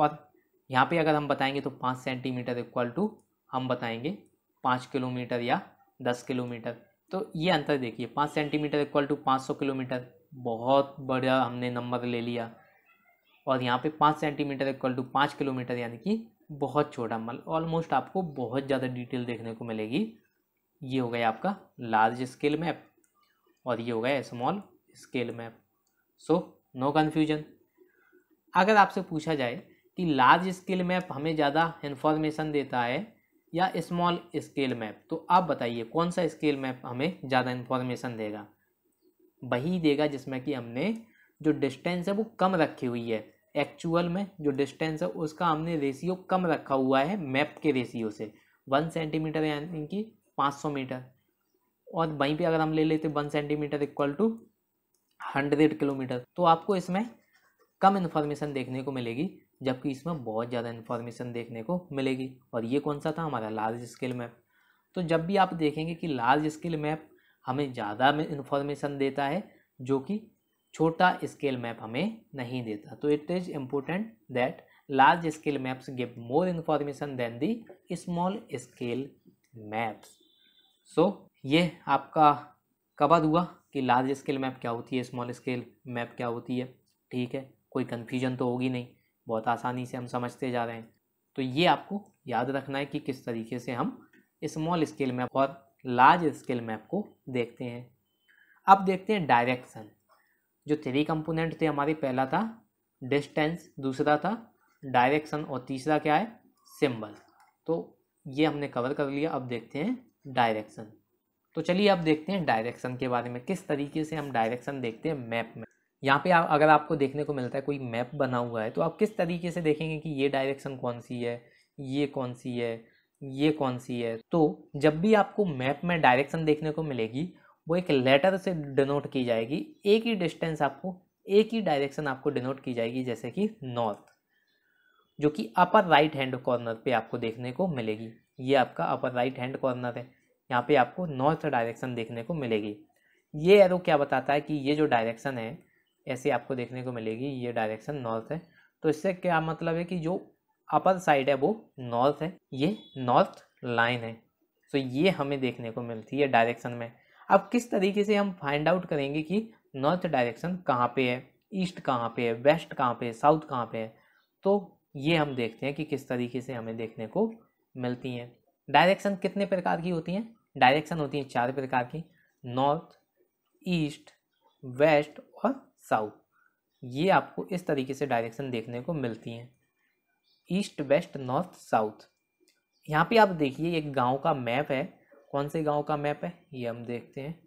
और यहाँ पे अगर हम बताएंगे तो पाँच सेंटीमीटर इक्वल टू हम बताएंगे पाँच किलोमीटर या दस किलोमीटर तो ये अंतर देखिए पाँच सेंटीमीटर इक्वल टू पाँच सौ किलोमीटर बहुत बढ़िया हमने नंबर ले लिया और यहाँ पे पाँच सेंटीमीटर इक्वल टू पाँच किलोमीटर यानी कि बहुत छोटा मल ऑलमोस्ट आपको बहुत ज़्यादा डिटेल देखने को मिलेगी ये हो गया आपका लार्ज स्केल मैप और ये हो गया small scale map so no confusion अगर आपसे पूछा जाए कि लार्ज स्केल मैप हमें ज़्यादा इन्फॉर्मेशन देता है या स्मॉल स्केल मैप तो आप बताइए कौन सा स्केल मैप हमें ज़्यादा इन्फॉर्मेशन देगा वही देगा जिसमें कि हमने जो डिस्टेंस है वो कम रखी हुई है एक्चुअल में जो डिस्टेंस है उसका हमने रेशियो कम रखा हुआ है मैप के रेशियो से वन सेंटीमीटर यानी कि पाँच सौ मीटर और वहीं पे अगर हम ले लेते one centimetre equal to hundred kilometre तो आपको इसमें कम इन्फॉर्मेशन देखने को मिलेगी जबकि इसमें बहुत ज़्यादा इन्फॉर्मेशन देखने को मिलेगी और ये कौन सा था हमारा लार्ज स्केल मैप तो जब भी आप देखेंगे कि लार्ज स्केल मैप हमें ज़्यादा इन्फॉर्मेशन देता है जो कि छोटा स्केल मैप हमें नहीं देता तो it is important that large scale maps give more information than the small scale maps so ये आपका कवर हुआ कि लार्ज स्केल मैप क्या होती है स्मॉल स्केल मैप क्या होती है ठीक है कोई कन्फ्यूजन तो होगी नहीं बहुत आसानी से हम समझते जा रहे हैं तो ये आपको याद रखना है कि किस तरीके से हम स्मॉल स्केल मैप और लार्ज स्केल मैप को देखते हैं अब देखते हैं डायरेक्शन जो थ्री कंपोनेंट थे हमारे पहला था डिस्टेंस दूसरा था डायरेक्शन और तीसरा क्या है सिंबल तो ये हमने कवर कर लिया अब देखते हैं डायरेक्शन तो चलिए अब देखते हैं डायरेक्शन के बारे में किस तरीके से हम डायरेक्शन देखते हैं मैप में यहाँ पे आप अगर आपको देखने को मिलता है कोई मैप बना हुआ है तो आप किस तरीके से देखेंगे कि ये डायरेक्शन कौन सी है ये कौन सी है ये कौन सी है तो जब भी आपको मैप में डायरेक्शन देखने को मिलेगी वो एक लेटर से डिनोट की जाएगी एक ही डिस्टेंस आपको एक ही डायरेक्शन आपको डिनोट की जाएगी जैसे कि नॉर्थ जो कि अपर राइट हैंड कॉर्नर पे आपको देखने को मिलेगी ये आपका अपर राइट हैंड कॉर्नर है यहाँ पे आपको नॉर्थ डायरेक्शन देखने को मिलेगी ये एरो क्या बताता है कि ये जो डायरेक्शन है ऐसे आपको देखने को मिलेगी ये डायरेक्शन नॉर्थ है तो इससे क्या मतलब है कि जो अपर साइड है वो नॉर्थ है ये नॉर्थ लाइन है सो so, ये हमें देखने को मिलती है डायरेक्शन में अब किस तरीके से हम फाइंड आउट करेंगे कि नॉर्थ डायरेक्शन कहाँ पे है ईस्ट कहाँ पे है वेस्ट कहाँ पे है साउथ कहाँ पे है तो ये हम देखते हैं कि किस तरीके से हमें देखने को मिलती हैं डायरेक्शन कितने प्रकार की होती हैं डायरेक्शन होती हैं चार प्रकार की नॉर्थ ईस्ट वेस्ट और साउथ ये आपको इस तरीके से डायरेक्शन देखने को मिलती हैं ईस्ट वेस्ट नॉर्थ साउथ यहाँ पे आप देखिए एक गांव का मैप है कौन से गांव का मैप है ये हम देखते हैं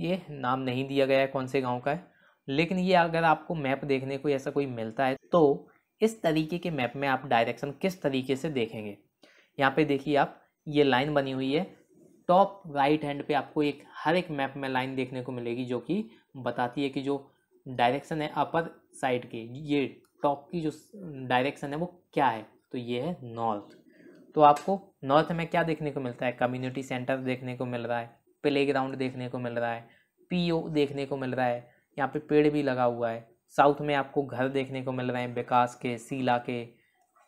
ये नाम नहीं दिया गया है कौन से गांव का है लेकिन ये अगर आपको मैप देखने को ऐसा कोई मिलता है तो इस तरीके के मैप में आप डायरेक्शन किस तरीके से देखेंगे यहाँ पे देखिए आप ये लाइन बनी हुई है टॉप राइट हैंड पे आपको एक हर एक मैप में लाइन देखने को मिलेगी जो कि बताती है कि जो डायरेक्शन है अपर साइड के ये टॉप की जो डायरेक्शन है वो क्या है तो ये है नॉर्थ तो आपको नॉर्थ में क्या देखने को मिलता है कम्युनिटी सेंटर देखने को मिल रहा है प्ले ग्राउंड देखने को मिल रहा है पीओ देखने को मिल रहा है यहाँ पे पेड़ भी लगा हुआ है साउथ में आपको घर देखने को मिल रहे हैं विकास के सीला के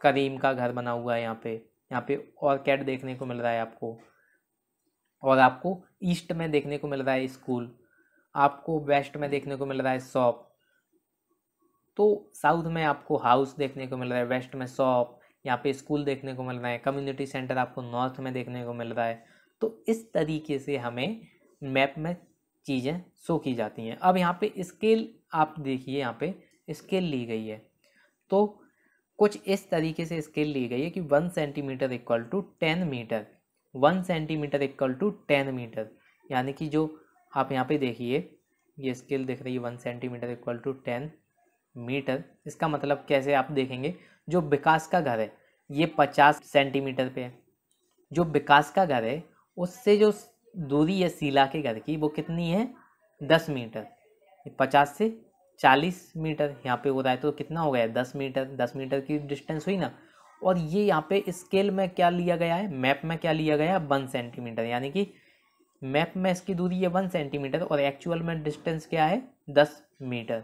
करीम का घर बना हुआ है यहाँ पे यहाँ पे और कैट देखने को मिल रहा है आपको और आपको ईस्ट में देखने को मिल रहा है स्कूल आपको वेस्ट में देखने को मिल रहा है शॉप तो साउथ में आपको हाउस देखने को मिल रहा है वेस्ट में शॉप यहाँ पे स्कूल देखने को मिल रहा है कम्युनिटी सेंटर आपको नॉर्थ में देखने को मिल रहा है तो इस तरीके से हमें मैप में चीज़ें शो की जाती हैं अब यहाँ पे स्केल आप देखिए यहाँ पे स्केल ली गई है तो कुछ इस तरीके से स्केल ली गई है कि one centimetre equal to ten metre one centimetre equal to ten metre यानी कि जो आप यहाँ पे देखिए ये स्केल देख रही है one centimetre equal to ten metre इसका मतलब कैसे आप देखेंगे जो विकास का घर है ये पचास सेंटीमीटर पे है जो विकास का घर है उससे जो दूरी है सीला के घर की वो कितनी है दस मीटर पचास से चालीस मीटर यहाँ पे हो रहा है तो कितना हो गया दस मीटर दस मीटर की डिस्टेंस हुई ना और ये यहाँ पे स्केल में क्या लिया गया है मैप में क्या लिया गया है वन सेंटीमीटर यानी कि मैप में इसकी दूरी है वन सेंटीमीटर और एक्चुअल में डिस्टेंस क्या है दस मीटर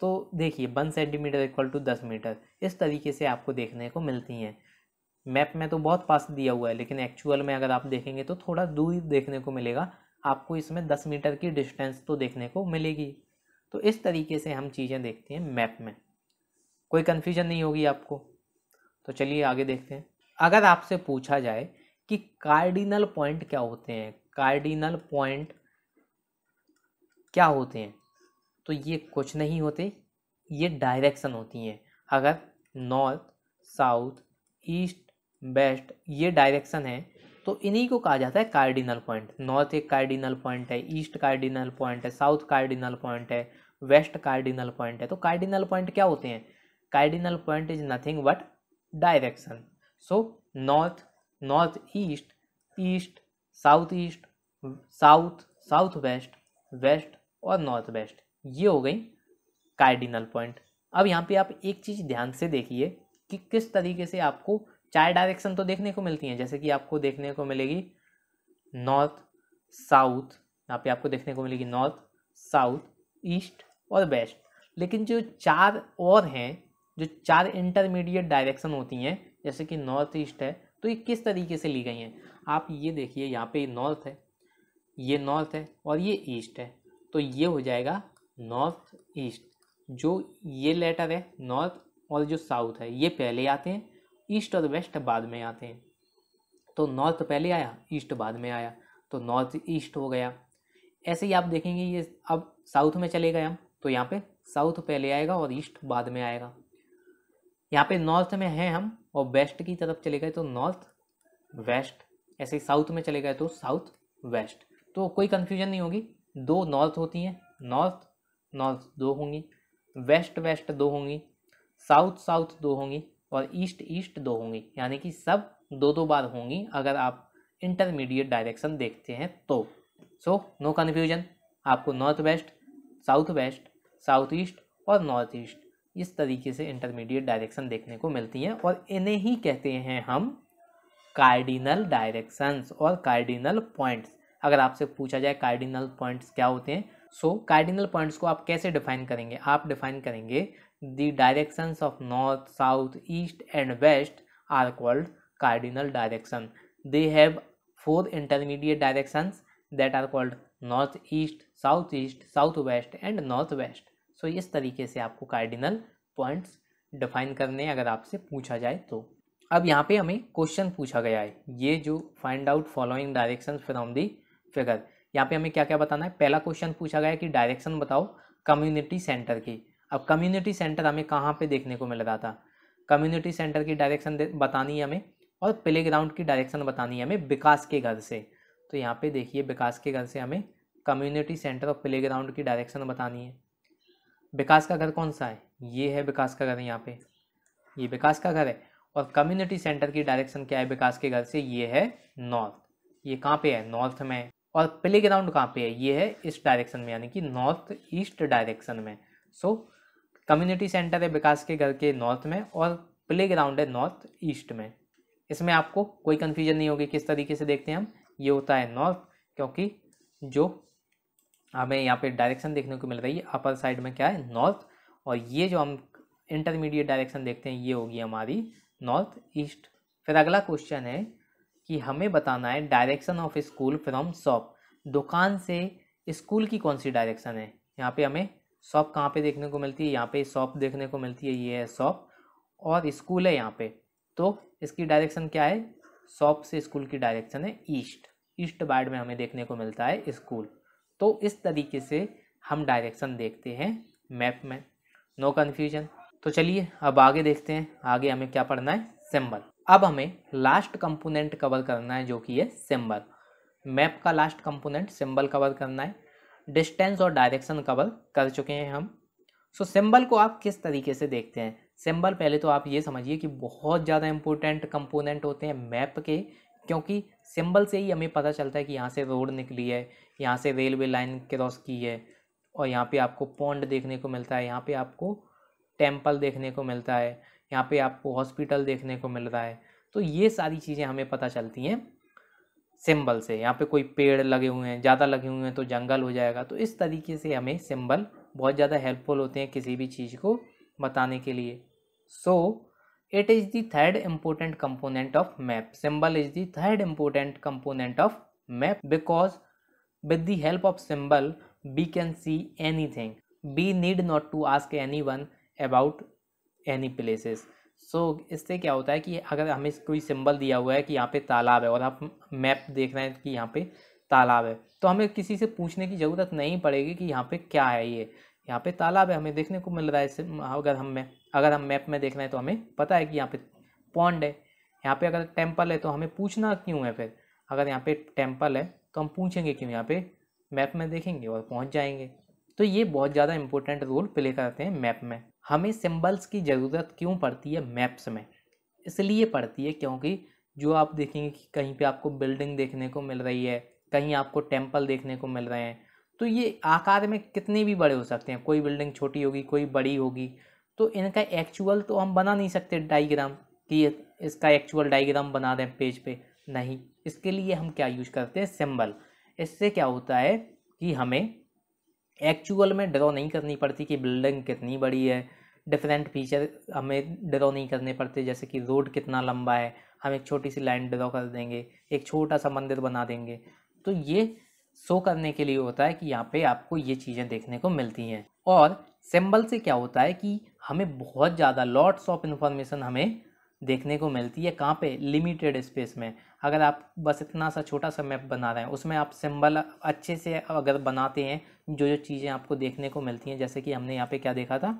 तो देखिए वन सेंटीमीटर इक्वल टू दस मीटर इस तरीके से आपको देखने को मिलती हैं मैप में तो बहुत पास दिया हुआ है लेकिन एक्चुअल में अगर आप देखेंगे तो थोड़ा दूर देखने को मिलेगा आपको इसमें दस मीटर की डिस्टेंस तो देखने को मिलेगी तो इस तरीके से हम चीज़ें देखते हैं मैप में कोई कन्फ्यूजन नहीं होगी आपको तो चलिए आगे देखते हैं अगर आपसे पूछा जाए कि कार्डिनल पॉइंट क्या होते हैं कार्डिनल पॉइंट क्या होते हैं तो ये कुछ नहीं होते ये डायरेक्शन होती हैं अगर नॉर्थ साउथ ईस्ट वेस्ट ये डायरेक्शन है तो इन्हीं को कहा जाता है कार्डिनल पॉइंट नॉर्थ एक कार्डिनल पॉइंट है ईस्ट कार्डिनल पॉइंट है साउथ कार्डिनल पॉइंट है वेस्ट कार्डिनल पॉइंट है तो कार्डिनल पॉइंट क्या होते हैं cardinal point is nothing but direction so north north east east south east south south west west और नॉर्थ वेस्ट ये हो गई कार्डिनल पॉइंट अब यहाँ पे आप एक चीज़ ध्यान से देखिए कि किस तरीके से आपको चार डायरेक्शन तो देखने को मिलती हैं जैसे कि आपको देखने को मिलेगी नॉर्थ साउथ यहाँ पे आपको देखने को मिलेगी नॉर्थ साउथ ईस्ट और वेस्ट लेकिन जो चार और हैं जो चार इंटरमीडिएट डायरेक्शन होती हैं जैसे कि नॉर्थ ईस्ट है तो ये किस तरीके से ली गई हैं आप ये देखिए यहाँ पे नॉर्थ है ये नॉर्थ है और ये ईस्ट है तो ये हो जाएगा नॉर्थ ईस्ट जो ये लेटर है नॉर्थ और जो साउथ है ये पहले आते हैं ईस्ट और वेस्ट बाद में आते हैं तो नॉर्थ पहले आया ईस्ट बाद में आया तो नॉर्थ ईस्ट हो गया ऐसे ही आप देखेंगे ये अब साउथ में चले गए हम तो यहाँ पे साउथ पहले आएगा और ईस्ट बाद में आएगा यहाँ पे नॉर्थ में हैं हम और वेस्ट की तरफ चले गए तो नॉर्थ वेस्ट ऐसे ही साउथ में चले गए तो साउथ वेस्ट तो कोई कन्फ्यूजन नहीं होगी दो नॉर्थ होती हैं नॉर्थ नॉर्थ दो होंगी वेस्ट वेस्ट दो होंगी साउथ साउथ दो होंगी और ईस्ट ईस्ट दो होंगी यानी कि सब दो दो बार होंगी अगर आप इंटरमीडिएट डायरेक्शन देखते हैं तो सो नो कन्फ्यूजन आपको north west south west south east और नॉर्थ ईस्ट इस तरीके से इंटरमीडिएट डायरेक्शन देखने को मिलती हैं और इन्हें ही कहते हैं हम कार्डिनल डायरेक्शंस और कार्डिनल पॉइंट्स अगर आपसे पूछा जाए कार्डिनल पॉइंट्स क्या होते हैं सो कार्डिनल पॉइंट्स को आप कैसे डिफाइन करेंगे आप डिफाइन करेंगे the direction of north south east and west are called cardinal direction they have four intermediate direction that are called north east south east south west and north west so इस तरीके से आपको cardinal points define करने अगर आपसे पूछा जाए तो अब यहाँ पे हमें क्वेश्चन पूछा गया है ये जो find out following direction from the figure यहाँ पे हमें क्या क्या बताना है पहला क्वेश्चन पूछा गया कि डायरेक्शन बताओ कम्युनिटी सेंटर की अब कम्युनिटी सेंटर हमें कहाँ पे देखने को मिल रहा था कम्युनिटी सेंटर की डायरेक्शन बतानी है हमें और प्ले ग्राउंड की डायरेक्शन बतानी है हमें विकास के घर से तो यहाँ पे देखिए विकास के घर से हमें कम्युनिटी सेंटर और प्ले ग्राउंड की डायरेक्शन बतानी है विकास का घर कौन सा है ये है विकास का घर यहाँ पे ये विकास का घर है और कम्युनिटी सेंटर की डायरेक्शन क्या है विकास के घर से ये है नॉर्थ ये कहाँ पे है नॉर्थ में और प्ले ग्राउंड कहाँ पे है ये है इस डायरेक्शन में यानी कि नॉर्थ ईस्ट डायरेक्शन में सो कम्युनिटी सेंटर है विकास के घर के नॉर्थ में और प्ले ग्राउंड है नॉर्थ ईस्ट में इसमें आपको कोई कन्फ्यूजन नहीं होगी किस तरीके से देखते हैं हम ये होता है नॉर्थ क्योंकि जो हमें यहाँ पे डायरेक्शन देखने को मिल रही है अपर साइड में क्या है नॉर्थ और ये जो हम इंटरमीडिएट डायरेक्शन देखते हैं ये होगी हमारी नॉर्थ ईस्ट फिर अगला क्वेश्चन है कि हमें बताना है direction of school from shop दुकान से स्कूल की कौन सी डायरेक्शन है यहाँ पे हमें शॉप कहाँ पे देखने को मिलती है यहाँ पे शॉप देखने को मिलती है ये है शॉप और स्कूल है यहाँ पे तो इसकी डायरेक्शन क्या है शॉप से स्कूल की डायरेक्शन है ईस्ट ईस्ट बाइड में हमें देखने को मिलता है स्कूल तो इस तरीके से हम डायरेक्शन देखते हैं मैप में नो no कन्फ्यूजन तो चलिए अब आगे देखते हैं आगे हमें क्या पढ़ना है सिंबल अब हमें लास्ट कंपोनेंट कवर करना है जो कि है सिंबल मैप का लास्ट कंपोनेंट सिंबल कवर करना है डिस्टेंस और डायरेक्शन कवर कर चुके हैं हम सो so, सिंबल को आप किस तरीके से देखते हैं सिंबल पहले तो आप ये समझिए कि बहुत ज़्यादा इंपॉर्टेंट कंपोनेंट होते हैं मैप के क्योंकि सिंबल से ही हमें पता चलता है कि यहाँ से रोड निकली है यहाँ से रेलवे लाइन क्रॉस की है और यहाँ पे आपको पौंड देखने को मिलता है यहाँ पे आपको टेम्पल देखने को मिलता है यहाँ पे आपको हॉस्पिटल देखने को मिल रहा है तो ये सारी चीज़ें हमें पता चलती हैं सिंबल से यहाँ पे कोई पेड़ लगे हुए हैं ज़्यादा लगे हुए हैं तो जंगल हो जाएगा तो इस तरीके से हमें सिंबल बहुत ज़्यादा हेल्पफुल होते हैं किसी भी चीज़ को बताने के लिए so it is the third important component of map symbol is the third important component of map because with the help of symbol see anything we need not to ask anyone about any places so इससे क्या होता है कि अगर हमें कोई symbol दिया हुआ है कि यहाँ पे तालाब है और आप मैप देख रहे हैं कि यहाँ पे तालाब है तो हमें किसी से पूछने की ज़रूरत नहीं पड़ेगी कि यहाँ पे क्या है ये यहाँ पे तालाब है हमें देखने को मिल रहा है अगर हम मैप अगर हम मैप में देख रहे हैं तो हमें पता है कि यहाँ पे पॉन्ड है यहाँ पे अगर टेम्पल है तो हमें पूछना क्यों है फिर अगर यहाँ पे टेम्पल है तो हम पूछेंगे क्यों यहाँ पे मैप में देखेंगे और पहुँच जाएंगे तो ये बहुत ज़्यादा इंपॉर्टेंट रोल प्ले करते हैं मैप में हमें सिंबल्स की ज़रूरत क्यों पड़ती है मैप्स में इसलिए पड़ती है क्योंकि जो आप देखेंगे कि कहीं पे आपको बिल्डिंग देखने को मिल रही है कहीं आपको टेम्पल देखने को मिल रहे हैं तो ये आकार में कितने भी बड़े हो सकते हैं कोई बिल्डिंग छोटी होगी कोई बड़ी होगी तो इनका एक्चुअल तो हम बना नहीं सकते डाइग्राम कि इसका एक्चुअल डाइग्राम बना दें पेज पे नहीं इसके लिए हम क्या यूज़ करते हैं सिंबल इससे क्या होता है कि हमें एक्चुअल में ड्रॉ नहीं करनी पड़ती कि बिल्डिंग कितनी बड़ी है डिफरेंट फीचर हमें ड्रॉ नहीं करने पड़ते जैसे कि रोड कितना लंबा है हम एक छोटी सी लाइन ड्रॉ कर देंगे एक छोटा सा मंदिर बना देंगे तो ये शो करने के लिए होता है कि यहाँ पे आपको ये चीज़ें देखने को मिलती हैं और सिंबल से क्या होता है कि हमें बहुत ज़्यादा लॉट्स ऑफ इन्फॉर्मेशन हमें देखने को मिलती है कहाँ पे लिमिटेड स्पेस में अगर आप बस इतना सा छोटा सा मैप बना रहे हैं उसमें आप सिंबल अच्छे से अगर बनाते हैं जो जो चीज़ें आपको देखने को मिलती हैं जैसे कि हमने यहाँ पे क्या देखा था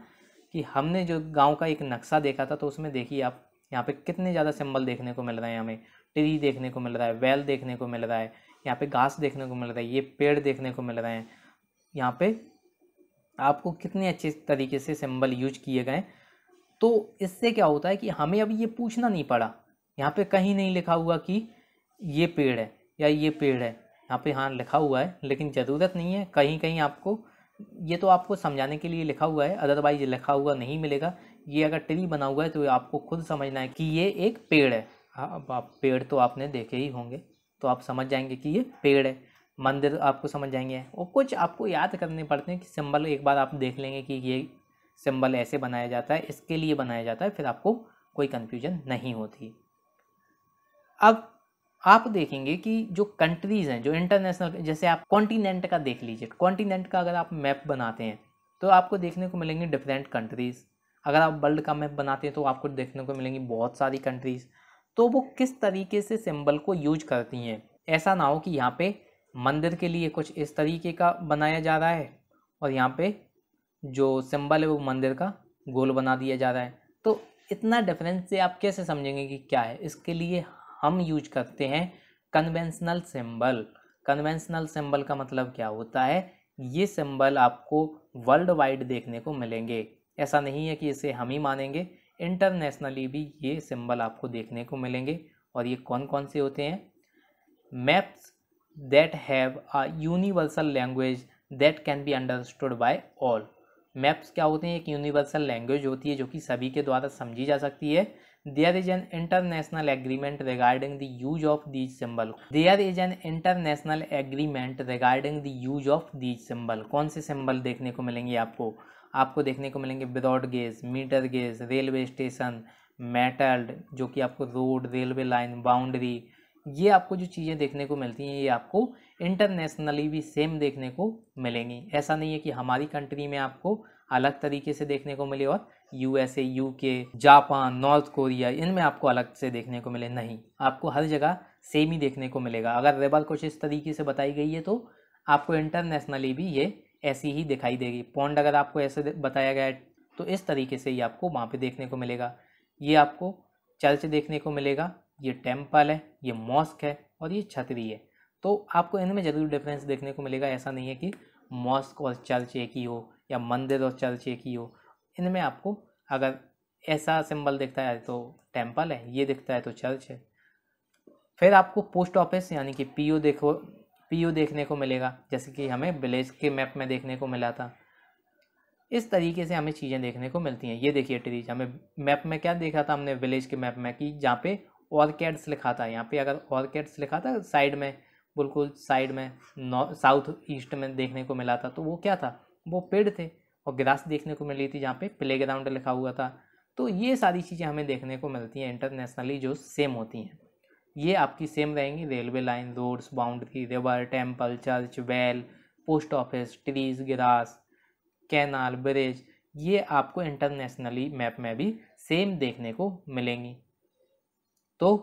कि हमने जो गांव का एक नक्शा देखा था तो उसमें देखिए आप यहाँ पे कितने ज़्यादा सिंबल देखने को मिल रहे हैं हमें ट्री देखने को मिल रहा है वेल देखने को मिल रहा है यहाँ पे घास देखने को मिल रहा है ये पेड़ देखने को मिल रहे हैं यहाँ पे आपको कितने अच्छे तरीके से सिंबल यूज किए गए तो इससे क्या होता है कि हमें अभी ये पूछना नहीं पड़ा यहाँ पर कहीं नहीं लिखा हुआ कि ये पेड़ है या ये पेड़ है यहाँ पर हाँ लिखा हुआ है लेकिन ज़रूरत नहीं है कहीं कहीं आपको ये तो आपको समझाने के लिए लिखा हुआ है अदरवाइज लिखा हुआ नहीं मिलेगा ये अगर ट्री बना हुआ है तो आपको खुद समझना है कि ये एक पेड़ है हाँ आप पेड़ तो आपने देखे ही होंगे तो आप समझ जाएंगे कि ये पेड़ है मंदिर आपको समझ जाएंगे और कुछ आपको याद करने पड़ते हैं कि सिंबल एक बार आप देख लेंगे कि ये सिंबल ऐसे बनाया जाता है इसके लिए बनाया जाता है फिर आपको कोई कन्फ्यूजन नहीं होती अब आप देखेंगे कि जो कंट्रीज़ हैं जो इंटरनेशनल जैसे आप कॉन्टीनेंट का देख लीजिए कॉन्टीनेंट का अगर आप मैप बनाते हैं तो आपको देखने को मिलेंगे डिफरेंट कंट्रीज़ अगर आप वर्ल्ड का मैप बनाते हैं तो आपको देखने को मिलेंगी बहुत सारी कंट्रीज़ तो वो किस तरीके से सिंबल को यूज करती हैं ऐसा ना हो कि यहाँ पे मंदिर के लिए कुछ इस तरीके का बनाया जा रहा है और यहाँ पे जो सिंबल है वो मंदिर का गोल बना दिया जा रहा है तो इतना डिफरेंस से आप कैसे समझेंगे कि क्या है इसके लिए हम यूज करते हैं कन्वेंशनल सिंबल कन्वेंशनल सिंबल का मतलब क्या होता है ये सिंबल आपको वर्ल्ड वाइड देखने को मिलेंगे ऐसा नहीं है कि इसे हम ही मानेंगे इंटरनेशनली भी ये सिंबल आपको देखने को मिलेंगे और ये कौन कौन से होते हैं maps that have a universal language that can be understood by all maps क्या होते हैं एक यूनिवर्सल लैंग्वेज होती है जो कि सभी के द्वारा समझी जा सकती है there is an international agreement regarding the use of these symbol there is an international agreement regarding the use of these symbol कौन से सिंबल देखने को मिलेंगे आपको आपको देखने को मिलेंगे broad gauge metre gauge railway station metalled जो कि आपको रोड रेलवे लाइन बाउंड्री ये आपको जो चीज़ें देखने को मिलती हैं ये आपको इंटरनेशनली भी सेम देखने को मिलेंगी ऐसा नहीं है कि हमारी कंट्री में आपको अलग तरीके से देखने को मिले और USA UK Japan North Korea इनमें आपको अलग से देखने को मिले नहीं आपको हर जगह सेम ही देखने को मिलेगा अगर रेबल कुछ इस तरीके से बताई गई है तो आपको इंटरनेशनली भी ये ऐसी ही दिखाई देगी पॉन्ड अगर आपको ऐसे बताया गया है तो इस तरीके से ही आपको वहाँ पे देखने को मिलेगा ये आपको चर्च देखने को मिलेगा ये टेम्पल है ये मॉस्क है और ये छतरी है तो आपको इनमें ज़रूर डिफरेंस देखने को मिलेगा ऐसा नहीं है कि मॉस्क और चर्च एक ही हो या मंदिर और चर्च एक ही हो इनमें आपको अगर ऐसा सिंबल दिखता है तो टेम्पल है ये दिखता है तो चर्च है फिर आपको पोस्ट ऑफिस यानी कि पीओ देखो पीओ देखने को मिलेगा जैसे कि हमें विलेज के मैप में देखने को मिला था इस तरीके से हमें चीज़ें देखने को मिलती हैं ये देखिए ट्रीज हमें मैप में क्या देखा था हमने विलेज के मैप में कि जहाँ पे ऑर्केड्स लिखा था यहाँ पे अगर ऑर्केड्स लिखा था साइड में बिल्कुल साइड में साउथ ईस्ट में देखने को मिला था तो वो क्या था वो पेड़ थे और ग्रास देखने को मिली थी जहाँ पे प्ले ग्राउंड लिखा हुआ था तो ये सारी चीज़ें हमें देखने को मिलती हैं इंटरनेशनली जो सेम होती हैं ये आपकी सेम रहेंगी railway line roads boundary river temple church well post office trees grass canal bridge ये आपको इंटरनेशनली मैप में भी सेम देखने को मिलेंगी तो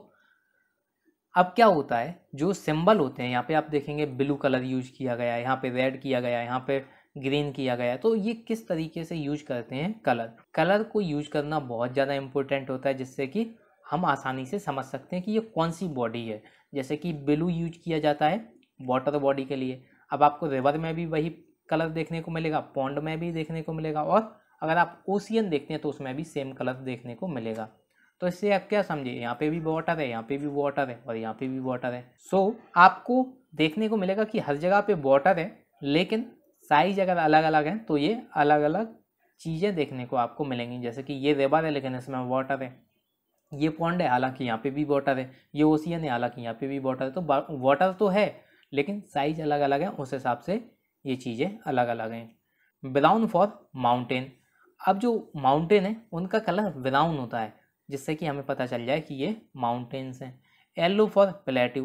अब क्या होता है जो सिंबल होते हैं यहाँ पे आप देखेंगे ब्लू कलर यूज किया गया है यहाँ पे रेड किया गया है यहाँ पे ग्रीन किया गया तो ये किस तरीके से यूज करते हैं कलर कलर को यूज करना बहुत ज़्यादा इम्पोर्टेंट होता है जिससे कि हम आसानी से समझ सकते हैं कि ये कौन सी बॉडी है जैसे कि ब्लू यूज किया जाता है वाटर बॉडी के लिए अब आपको रिवर में भी वही कलर देखने को मिलेगा पौंड में भी देखने को मिलेगा और अगर आप ओशियन देखते हैं तो उसमें भी सेम कलर देखने को मिलेगा तो इससे आप क्या समझे यहाँ पे भी वाटर है यहाँ पे भी वाटर है और यहाँ पे भी वाटर है सो so, आपको देखने को मिलेगा कि हर जगह पे वाटर है लेकिन साइज अगर अलग अलग है तो ये अलग अलग चीज़ें देखने को आपको मिलेंगी जैसे कि ये रेबर है लेकिन इसमें वाटर है ये पॉन्ड है हालांकि यहाँ पे भी वाटर है ये ओसियन है हालांकि यहाँ पे भी वाटर है तो वाटर तो है लेकिन साइज अलग अलग है उस हिसाब से ये चीज़ें अलग अलग हैं ब्राउन फॉर माउंटेन अब जो माउंटेन है उनका कलर ब्राउन होता है जिससे कि हमें पता चल जाए कि ये माउंटेन्स हैं येलो फॉर प्लेट्यू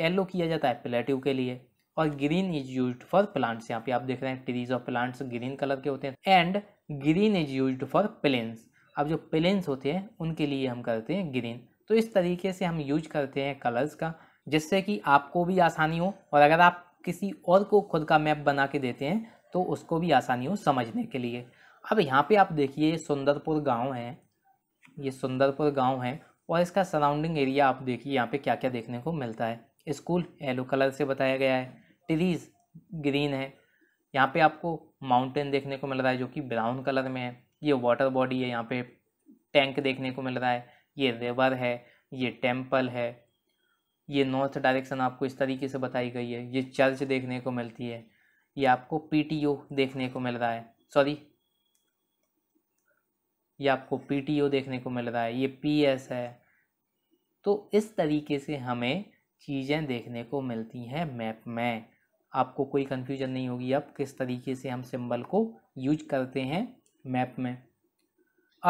येलो किया जाता है प्लेट्यू के लिए और green is use for plants यहाँ पे आप देख रहे हैं ट्रीज और प्लांट्स ग्रीन कलर के होते हैं and green is use for plains अब जो प्लेन्स होते हैं उनके लिए हम करते हैं ग्रीन तो इस तरीके से हम यूज करते हैं कलर्स का जिससे कि आपको भी आसानी हो और अगर आप किसी और को खुद का मैप बना के देते हैं तो उसको भी आसानी हो समझने के लिए अब यहाँ पे आप देखिए सुंदरपुर गांव है ये सुंदरपुर गांव है और इसका सराउंडिंग एरिया आप देखिए यहाँ पे क्या क्या देखने को मिलता है स्कूल येलो कलर से बताया गया है ट्रीज ग्रीन है यहाँ पे आपको माउंटेन देखने को मिल रहा है जो कि ब्राउन कलर में है ये वाटर बॉडी है यहाँ पे टैंक देखने को मिल रहा है ये रिवर है ये टेम्पल है ये नॉर्थ डायरेक्शन आपको इस तरीके से बताई गई है ये चर्च देखने को मिलती है ये आपको पी देखने को मिल रहा है सॉरी ये आपको पी देखने को मिल रहा है ये पी है तो इस तरीके से हमें चीज़ें देखने को मिलती हैं मैप में आपको कोई कन्फ्यूजन नहीं होगी अब किस तरीके से हम सिंबल को यूज करते हैं मैप में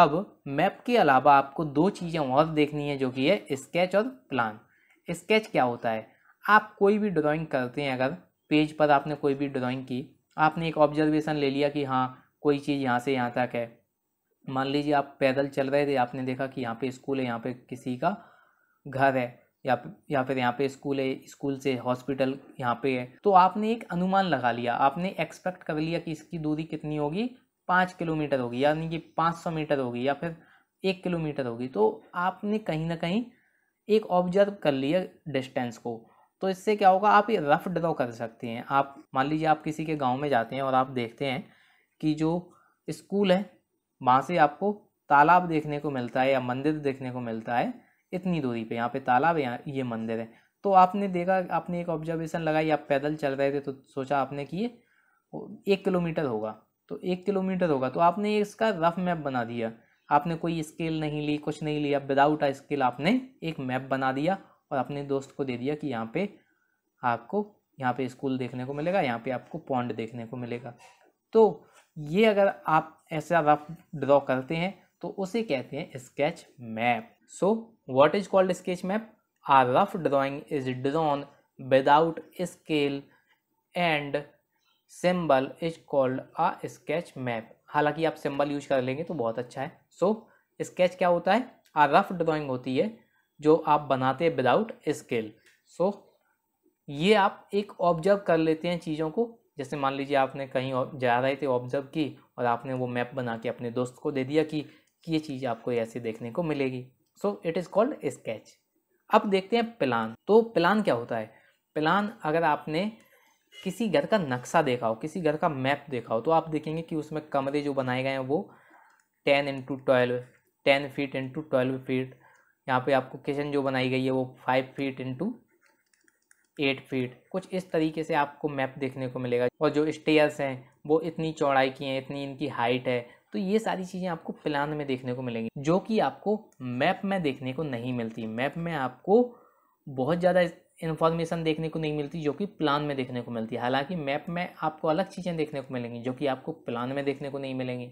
अब मैप के अलावा आपको दो चीज़ें और देखनी है जो कि है स्केच और प्लान स्केच क्या होता है आप कोई भी ड्राइंग करते हैं अगर पेज पर आपने कोई भी ड्राइंग की आपने एक ऑब्जर्वेशन ले लिया कि हाँ कोई चीज़ यहाँ से यहाँ तक है मान लीजिए आप पैदल चल रहे थे आपने देखा कि यहाँ पे स्कूल है यहाँ पे किसी का घर है या या फिर यहाँ पे स्कूल है स्कूल से हॉस्पिटल यहाँ पे है तो आपने एक अनुमान लगा लिया आपने एक्सपेक्ट कर लिया कि इसकी दूरी कितनी होगी पाँच किलोमीटर होगी यानी कि पाँच सौ मीटर होगी या फिर एक किलोमीटर होगी तो आपने कहीं ना कहीं एक ऑब्जर्व कर लिया डिस्टेंस को तो इससे क्या होगा आप ये रफ ड्रॉ कर सकते हैं आप मान लीजिए आप किसी के गांव में जाते हैं और आप देखते हैं कि जो स्कूल है वहाँ से आपको तालाब देखने को मिलता है या मंदिर देखने को मिलता है इतनी दूरी पे यहाँ पे तालाब यहाँ ये मंदिर है तो आपने देखा आपने एक ऑब्जर्वेशन लगाई आप पैदल चल रहे थे तो सोचा आपने कि ये एक किलोमीटर होगा तो एक किलोमीटर होगा तो आपने इसका रफ मैप बना दिया आपने कोई स्केल नहीं ली कुछ नहीं लिया विदाउट आ स्केल आपने एक मैप बना दिया और अपने दोस्त को दे दिया कि यहाँ पे आपको यहाँ पे स्कूल देखने को मिलेगा यहाँ पे आपको पॉन्ड देखने को मिलेगा तो ये अगर आप ऐसा रफ ड्रॉ करते हैं तो उसे कहते हैं sketch map so what is called sketch map a rough drawing is drawn without scale and symbol is called a sketch map हालांकि आप सिंबल यूज कर लेंगे तो बहुत अच्छा है सो so, स्केच क्या होता है आ रफ ड्राइंग होती है जो आप बनाते हैं विदाउट स्केल सो ये आप एक ऑब्जर्व कर लेते हैं चीज़ों को जैसे मान लीजिए आपने कहीं जा रहे थे ऑब्जर्व की और आपने वो मैप बना के अपने दोस्त को दे दिया कि ये चीज़ आपको ऐसे देखने को मिलेगी so it is called sketch अब देखते हैं प्लान तो प्लान क्या होता है प्लान अगर आपने किसी घर का नक्शा देखा हो किसी घर का मैप देखा हो तो आप देखेंगे कि उसमें कमरे जो बनाए गए हैं वो ten into twelve ten feet into twelve feet यहाँ पे आपको किचन जो बनाई गई है वो five feet into eight feet कुछ इस तरीके से आपको मैप देखने को मिलेगा और जो स्टेयर्स हैं वो इतनी चौड़ाई की हैं इतनी इनकी हाइट है तो ये सारी चीज़ें आपको प्लान में देखने को मिलेंगी जो कि आपको मैप में देखने को नहीं मिलती मैप में आपको बहुत ज़्यादा इन्फॉर्मेशन देखने को नहीं मिलती जो कि प्लान में देखने को मिलती है हालांकि मैप में आपको अलग चीज़ें देखने को मिलेंगी जो कि आपको प्लान में देखने को नहीं मिलेंगी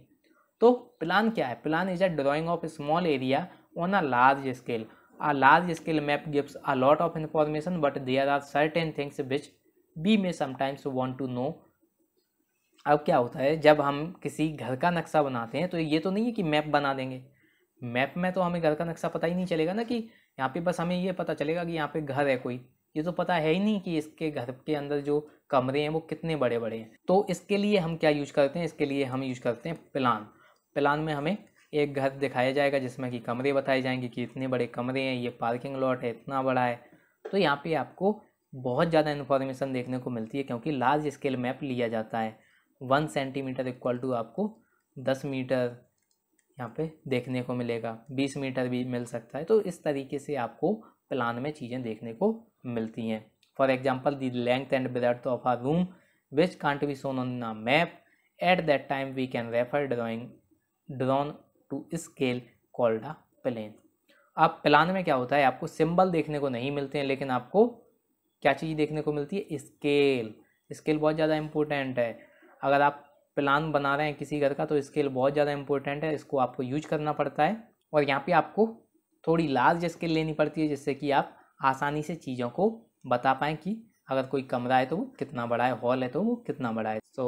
तो प्लान क्या है plan is a drawing of small area on a large scale a large scale map gives a lot of information but there are certain things which we may sometimes want to know अब क्या होता है जब हम किसी घर का नक्शा बनाते हैं तो ये तो नहीं है कि मैप बना देंगे मैप में तो हमें घर का नक्शा पता ही नहीं चलेगा ना कि यहाँ पे बस हमें ये पता चलेगा कि यहाँ पे घर है कोई ये तो पता है ही नहीं कि इसके घर के अंदर जो कमरे हैं वो कितने बड़े बड़े हैं तो इसके लिए हम क्या यूज करते हैं इसके लिए हम यूज करते हैं प्लान प्लान में हमें एक घर दिखाया जाएगा जिसमें कि कमरे बताए जाएंगे कि इतने बड़े कमरे हैं ये पार्किंग लॉट है इतना बड़ा है तो यहाँ पे आपको बहुत ज़्यादा इन्फॉर्मेशन देखने को मिलती है क्योंकि लार्ज स्केल मैप लिया जाता है वन सेंटीमीटर इक्वल टू आपको दस मीटर यहाँ पे देखने को मिलेगा बीस मीटर भी मिल सकता है तो इस तरीके से आपको प्लान में चीज़ें देखने को मिलती हैं for example the length and breadth of our room which can't be shown on a map at that time we can refer drawing drawn to scale called a plan आप प्लान में क्या होता है आपको सिंबल देखने को नहीं मिलते हैं लेकिन आपको क्या चीज़ देखने को मिलती है स्केल स्केल बहुत ज़्यादा इंपॉर्टेंट है अगर आप प्लान बना रहे हैं किसी घर का तो स्केल बहुत ज़्यादा इंपॉर्टेंट है इसको आपको यूज करना पड़ता है और यहाँ पे आपको थोड़ी लार्ज स्केल लेनी पड़ती है जिससे कि आप आसानी से चीज़ों को बता पाएँ कि अगर कोई कमरा है तो वो कितना बड़ा है हॉल है तो वो कितना बड़ा है तो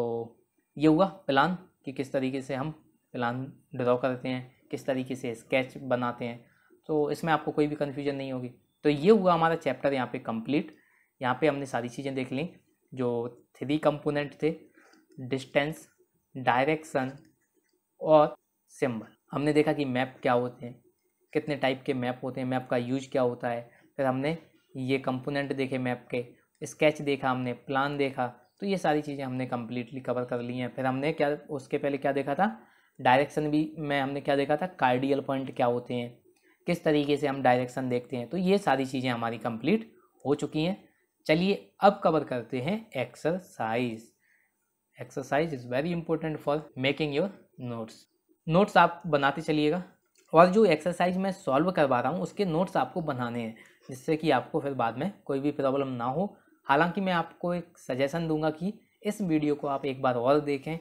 ये हुआ प्लान कि किस तरीके से हम प्लान ड्रॉ करते हैं किस तरीके से स्केच बनाते हैं तो इसमें आपको कोई भी कन्फ्यूजन नहीं होगी तो ये हुआ हमारा चैप्टर यहाँ पे कंप्लीट यहाँ पे हमने सारी चीज़ें देख ली जो थ्री कंपोनेंट थे डिस्टेंस डायरेक्शन और सिंबल हमने देखा कि मैप क्या होते हैं कितने टाइप के मैप होते हैं मैप का यूज क्या होता है फिर हमने ये कंपोनेंट देखे मैप के स्केच देखा हमने प्लान देखा तो ये सारी चीज़ें हमने कम्प्लीटली कवर कर ली हैं फिर हमने क्या उसके पहले क्या देखा था डायरेक्शन भी में हमने क्या देखा था कार्डियल पॉइंट क्या होते हैं किस तरीके से हम डायरेक्शन देखते हैं तो ये सारी चीज़ें हमारी कंप्लीट हो चुकी हैं चलिए अब कवर करते हैं exercise exercise is very important for making your notes notes आप बनाते चलिएगा और जो एक्सरसाइज मैं सॉल्व करवा रहा हूँ उसके नोट्स आपको बनाने हैं जिससे कि आपको फिर बाद में कोई भी प्रॉब्लम ना हो हालांकि मैं आपको एक सजेशन दूंगा कि इस वीडियो को आप एक बार और देखें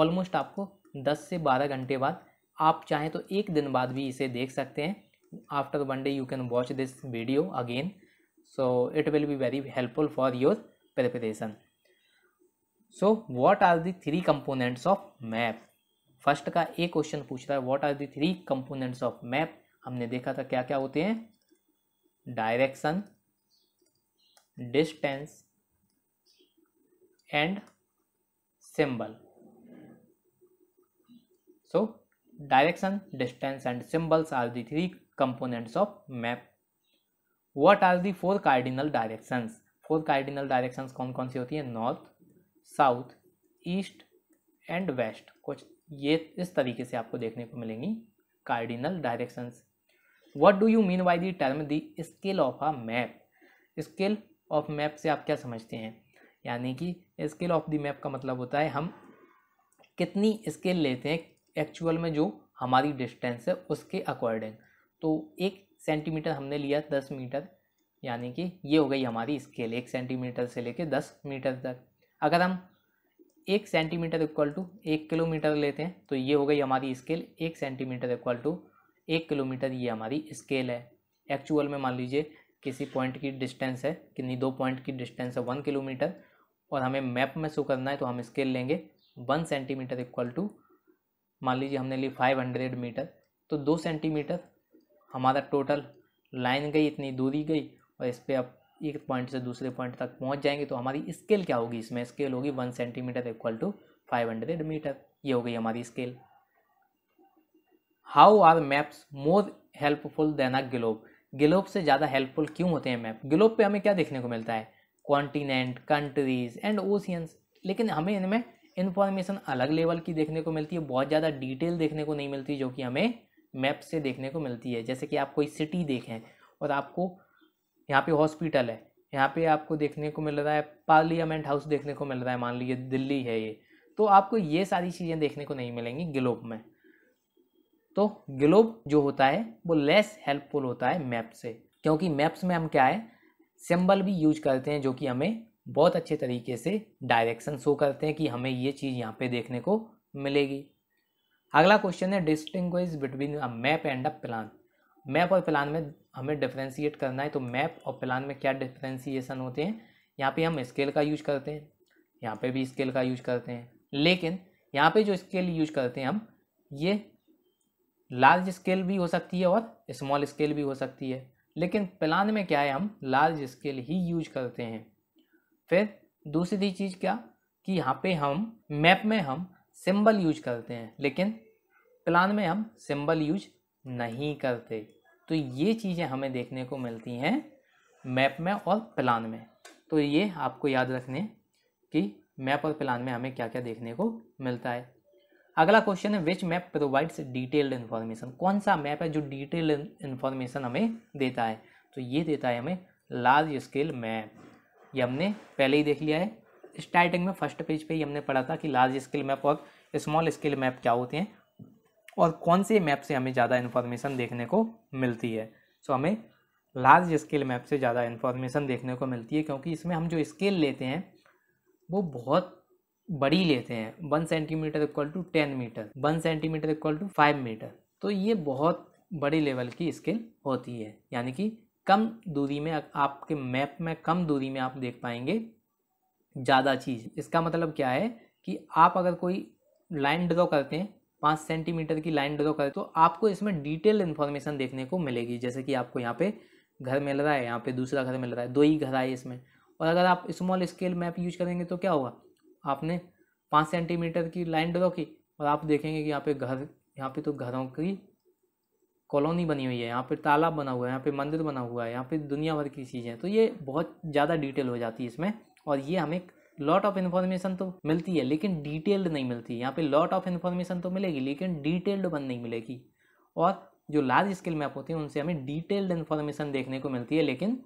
ऑलमोस्ट आपको 10 से 12 घंटे बाद आप चाहें तो एक दिन बाद भी इसे देख सकते हैं after one day you can watch this video again so it will be very helpful for your preparation so what are the three components of map first का एक क्वेश्चन पूछ रहा है what are the three components of map हमने देखा था क्या क्या होते हैं direction distance and symbol so direction distance and symbols are the three components of map what are the four cardinal directions four cardinal directions कौन कौन सी होती है north south east and west कुछ ये इस तरीके से आपको देखने को मिलेंगी cardinal directions what do you mean by the term the scale of a map scale of map से आप क्या समझते हैं यानी कि स्केल ऑफ द मैप का मतलब होता है हम कितनी स्केल लेते हैं एक्चुअल में जो हमारी डिस्टेंस है उसके अकॉर्डिंग तो एक सेंटीमीटर हमने लिया दस मीटर यानी कि ये हो गई हमारी स्केल एक सेंटीमीटर से लेके दस मीटर तक अगर हम एक सेंटीमीटर इक्वल टू एक किलोमीटर लेते हैं तो ये हो गई हमारी स्केल एक सेंटीमीटर इक्वल टू एक किलोमीटर ये हमारी स्केल है एक्चुअल में मान लीजिए किसी पॉइंट की डिस्टेंस है कितनी दो पॉइंट की डिस्टेंस है वन किलोमीटर और हमें मैप में शो करना है तो हम स्केल लेंगे वन सेंटीमीटर इक्वल टू मान लीजिए हमने ली फाइव हंड्रेड मीटर तो दो सेंटीमीटर हमारा टोटल लाइन गई इतनी दूरी गई और इस पर अब एक पॉइंट से दूसरे पॉइंट तक पहुंच जाएंगे तो हमारी स्केल क्या होगी इसमें स्केल होगी one centimetre equal to five hundred metre ये हो गई हमारी scale how are maps more helpful than a globe globe से ज़्यादा हेल्पफुल क्यों होते हैं मैप ग्लोब पे हमें क्या देखने को मिलता है कॉन्टिनेंट कंट्रीज एंड ओशियंस लेकिन हमें इनमें इन्फॉर्मेशन अलग लेवल की देखने को मिलती है बहुत ज़्यादा डिटेल देखने को नहीं मिलती जो कि हमें मैप से देखने को मिलती है जैसे कि आप कोई सिटी देखें और आपको यहाँ पे हॉस्पिटल है यहाँ पे आपको देखने को मिल रहा है पार्लियामेंट हाउस देखने को मिल रहा है मान लीजिए दिल्ली है ये तो आपको ये सारी चीज़ें देखने को नहीं मिलेंगी ग्लोब में तो ग्लोब जो होता है वो लेस हेल्पफुल होता है मैप से क्योंकि मैप्स में हम क्या है सिंबल भी यूज करते हैं जो कि हमें बहुत अच्छे तरीके से डायरेक्शन शो करते हैं कि हमें ये चीज़ यहाँ पे देखने को मिलेगी अगला क्वेश्चन है distinguish between a map and a plan map और प्लान में हमें डिफ्रेंसीट करना है तो मैप और प्लान में क्या डिफ्रेंसीसन होते हैं यहाँ पे हम स्केल का यूज करते हैं यहाँ पे भी स्केल का यूज करते हैं लेकिन यहाँ पे जो स्केल यूज करते हैं हम ये लार्ज स्केल भी हो सकती है और स्मॉल स्केल भी हो सकती है लेकिन प्लान में क्या है हम लार्ज स्केल ही यूज करते हैं फिर दूसरी चीज़ क्या कि यहाँ पे हम मैप में हम सिंबल यूज करते हैं लेकिन प्लान में हम सिंबल यूज नहीं करते तो ये चीज़ें हमें देखने को मिलती हैं मैप में और प्लान में तो ये आपको याद रखने कि मैप और प्लान में हमें क्या क्या देखने को मिलता है अगला क्वेश्चन है which map provides detailed information कौन सा मैप है जो डिटेल्ड इन्फॉर्मेशन हमें देता है तो ये देता है हमें लार्ज स्केल मैप ये हमने पहले ही देख लिया है स्टार्टिंग में फर्स्ट पेज पे ही हमने पढ़ा था कि लार्ज स्केल मैप और स्मॉल स्केल मैप क्या होते हैं और कौन से मैप से हमें ज़्यादा इन्फॉर्मेशन देखने को मिलती है सो हमें लार्ज स्केल मैप से ज़्यादा इन्फॉर्मेशन देखने को मिलती है क्योंकि इसमें हम जो स्केल लेते हैं वो बहुत बड़ी लेते हैं one centimetre equal to ten metre one centimetre equal to five metre तो ये बहुत बड़े लेवल की स्केल होती है यानी कि कम दूरी में आपके मैप में कम दूरी में आप देख पाएंगे ज़्यादा चीज़ इसका मतलब क्या है कि आप अगर कोई लाइन ड्रॉ करते हैं पाँच सेंटीमीटर की लाइन ड्रॉ करें तो आपको इसमें डिटेल इन्फॉर्मेशन देखने को मिलेगी जैसे कि आपको यहाँ पे घर मिल रहा है यहाँ पे दूसरा घर मिल रहा है दो ही घर आए इसमें और अगर आप स्मॉल स्केल मैप यूज करेंगे तो क्या होगा आपने पाँच सेंटीमीटर की लाइन ड्रॉ की और आप देखेंगे कि यहाँ पे घर यहाँ पे तो घरों की कॉलोनी बनी हुई है यहाँ पे तालाब बना हुआ है यहाँ पे मंदिर बना हुआ है यहाँ पे दुनिया भर की चीज़ें तो ये बहुत ज़्यादा डिटेल हो जाती है इसमें और ये हमें लॉट ऑफ इन्फॉर्मेशन तो मिलती है लेकिन डिटेल्ड नहीं मिलती यहाँ पे लॉट ऑफ इन्फॉर्मेशन तो मिलेगी लेकिन डिटेल्ड बन नहीं मिलेगी और जो लार्ज स्केल मैप होते हैं उनसे हमें डिटेल्ड इन्फॉर्मेशन देखने को मिलती है लेकिन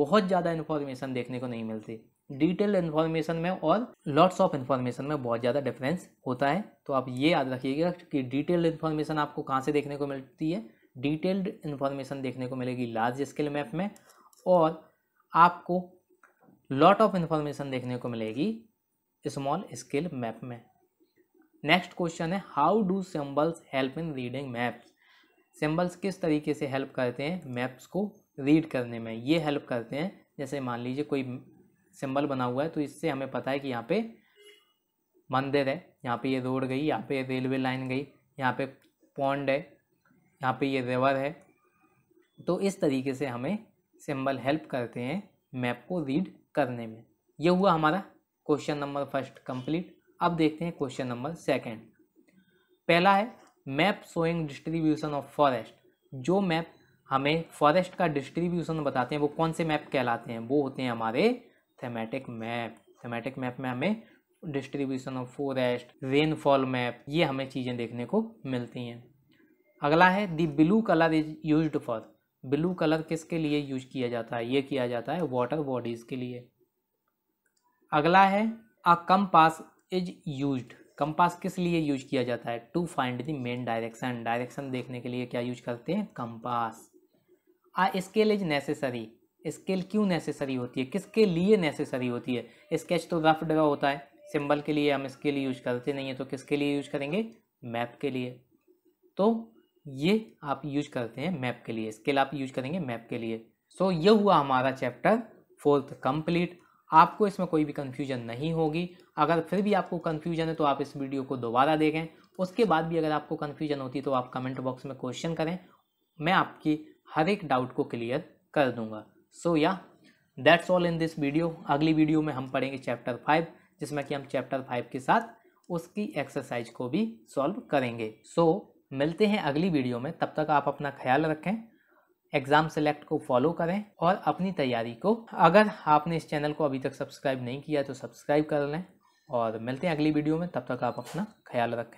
बहुत ज़्यादा इन्फॉर्मेशन देखने को नहीं मिलती डिटेल्ड इन्फॉर्मेशन में और लॉट्स ऑफ इन्फॉर्मेशन में बहुत ज़्यादा डिफरेंस होता है तो आप ये याद रखिएगा कि डिटेल्ड इन्फॉर्मेशन आपको कहाँ से देखने को मिलती है डिटेल्ड इन्फॉर्मेशन देखने को मिलेगी लार्ज स्केल मैप में और आपको लॉट ऑफ इन्फॉर्मेशन देखने को मिलेगी स्मॉल स्केल मैप में नेक्स्ट क्वेश्चन है how do symbols help in reading maps symbols किस तरीके से हेल्प करते हैं मैप्स को रीड करने में ये हेल्प करते हैं जैसे मान लीजिए कोई सिंबल बना हुआ है तो इससे हमें पता है कि यहाँ पे मंदिर है यहाँ पे ये रोड गई यहाँ पे रेलवे लाइन गई यहाँ पे पॉन्ड है यहाँ पे ये रिवर है तो इस तरीके से हमें सिंबल हेल्प करते हैं मैप को रीड करने में यह हुआ हमारा क्वेश्चन नंबर फर्स्ट कंप्लीट अब देखते हैं क्वेश्चन नंबर सेकंड पहला है map showing distribution of forest जो मैप हमें फॉरेस्ट का डिस्ट्रीब्यूशन बताते हैं वो कौन से मैप कहलाते हैं वो होते हैं हमारे थेमेटिक मैप थेमेटिक मैप में हमें distribution of forest rainfall map ये हमें चीज़ें देखने को मिलती हैं अगला है the blue colour is use for blue colour किसके लिए यूज किया जाता है ये किया जाता है वाटर बॉडीज के लिए अगला है a compass is use compass किस लिए यूज किया जाता है to find the main direction direction देखने के लिए क्या यूज करते हैं compass a scale is necessary scale क्यों नेसेसरी होती है किसके लिए नेसेसरी होती है स्केच तो रफ ड्रा होता है सिंबल के लिए हम स्केल यूज करते नहीं है तो किसके लिए यूज करेंगे मैप के लिए तो ये आप यूज करते हैं मैप के लिए स्केल आप यूज करेंगे मैप के लिए सो so, ये हुआ हमारा चैप्टर फोर्थ कंप्लीट आपको इसमें कोई भी कन्फ्यूजन नहीं होगी अगर फिर भी आपको कन्फ्यूजन है तो आप इस वीडियो को दोबारा देखें उसके बाद भी अगर आपको कन्फ्यूजन होती है तो आप कमेंट बॉक्स में क्वेश्चन करें मैं आपकी हर एक डाउट को क्लियर कर दूंगा so yeah that's all in this video अगली वीडियो में हम पढ़ेंगे चैप्टर फाइव जिसमें कि हम चैप्टर फाइव के साथ उसकी एक्सरसाइज को भी सॉल्व करेंगे सो so, मिलते हैं अगली वीडियो में तब तक आप अपना ख्याल रखें एग्ज़ाम सेलेक्ट को फॉलो करें और अपनी तैयारी को अगर आपने इस चैनल को अभी तक सब्सक्राइब नहीं किया तो सब्सक्राइब कर लें और मिलते हैं अगली वीडियो में तब तक आप अपना ख्याल रखें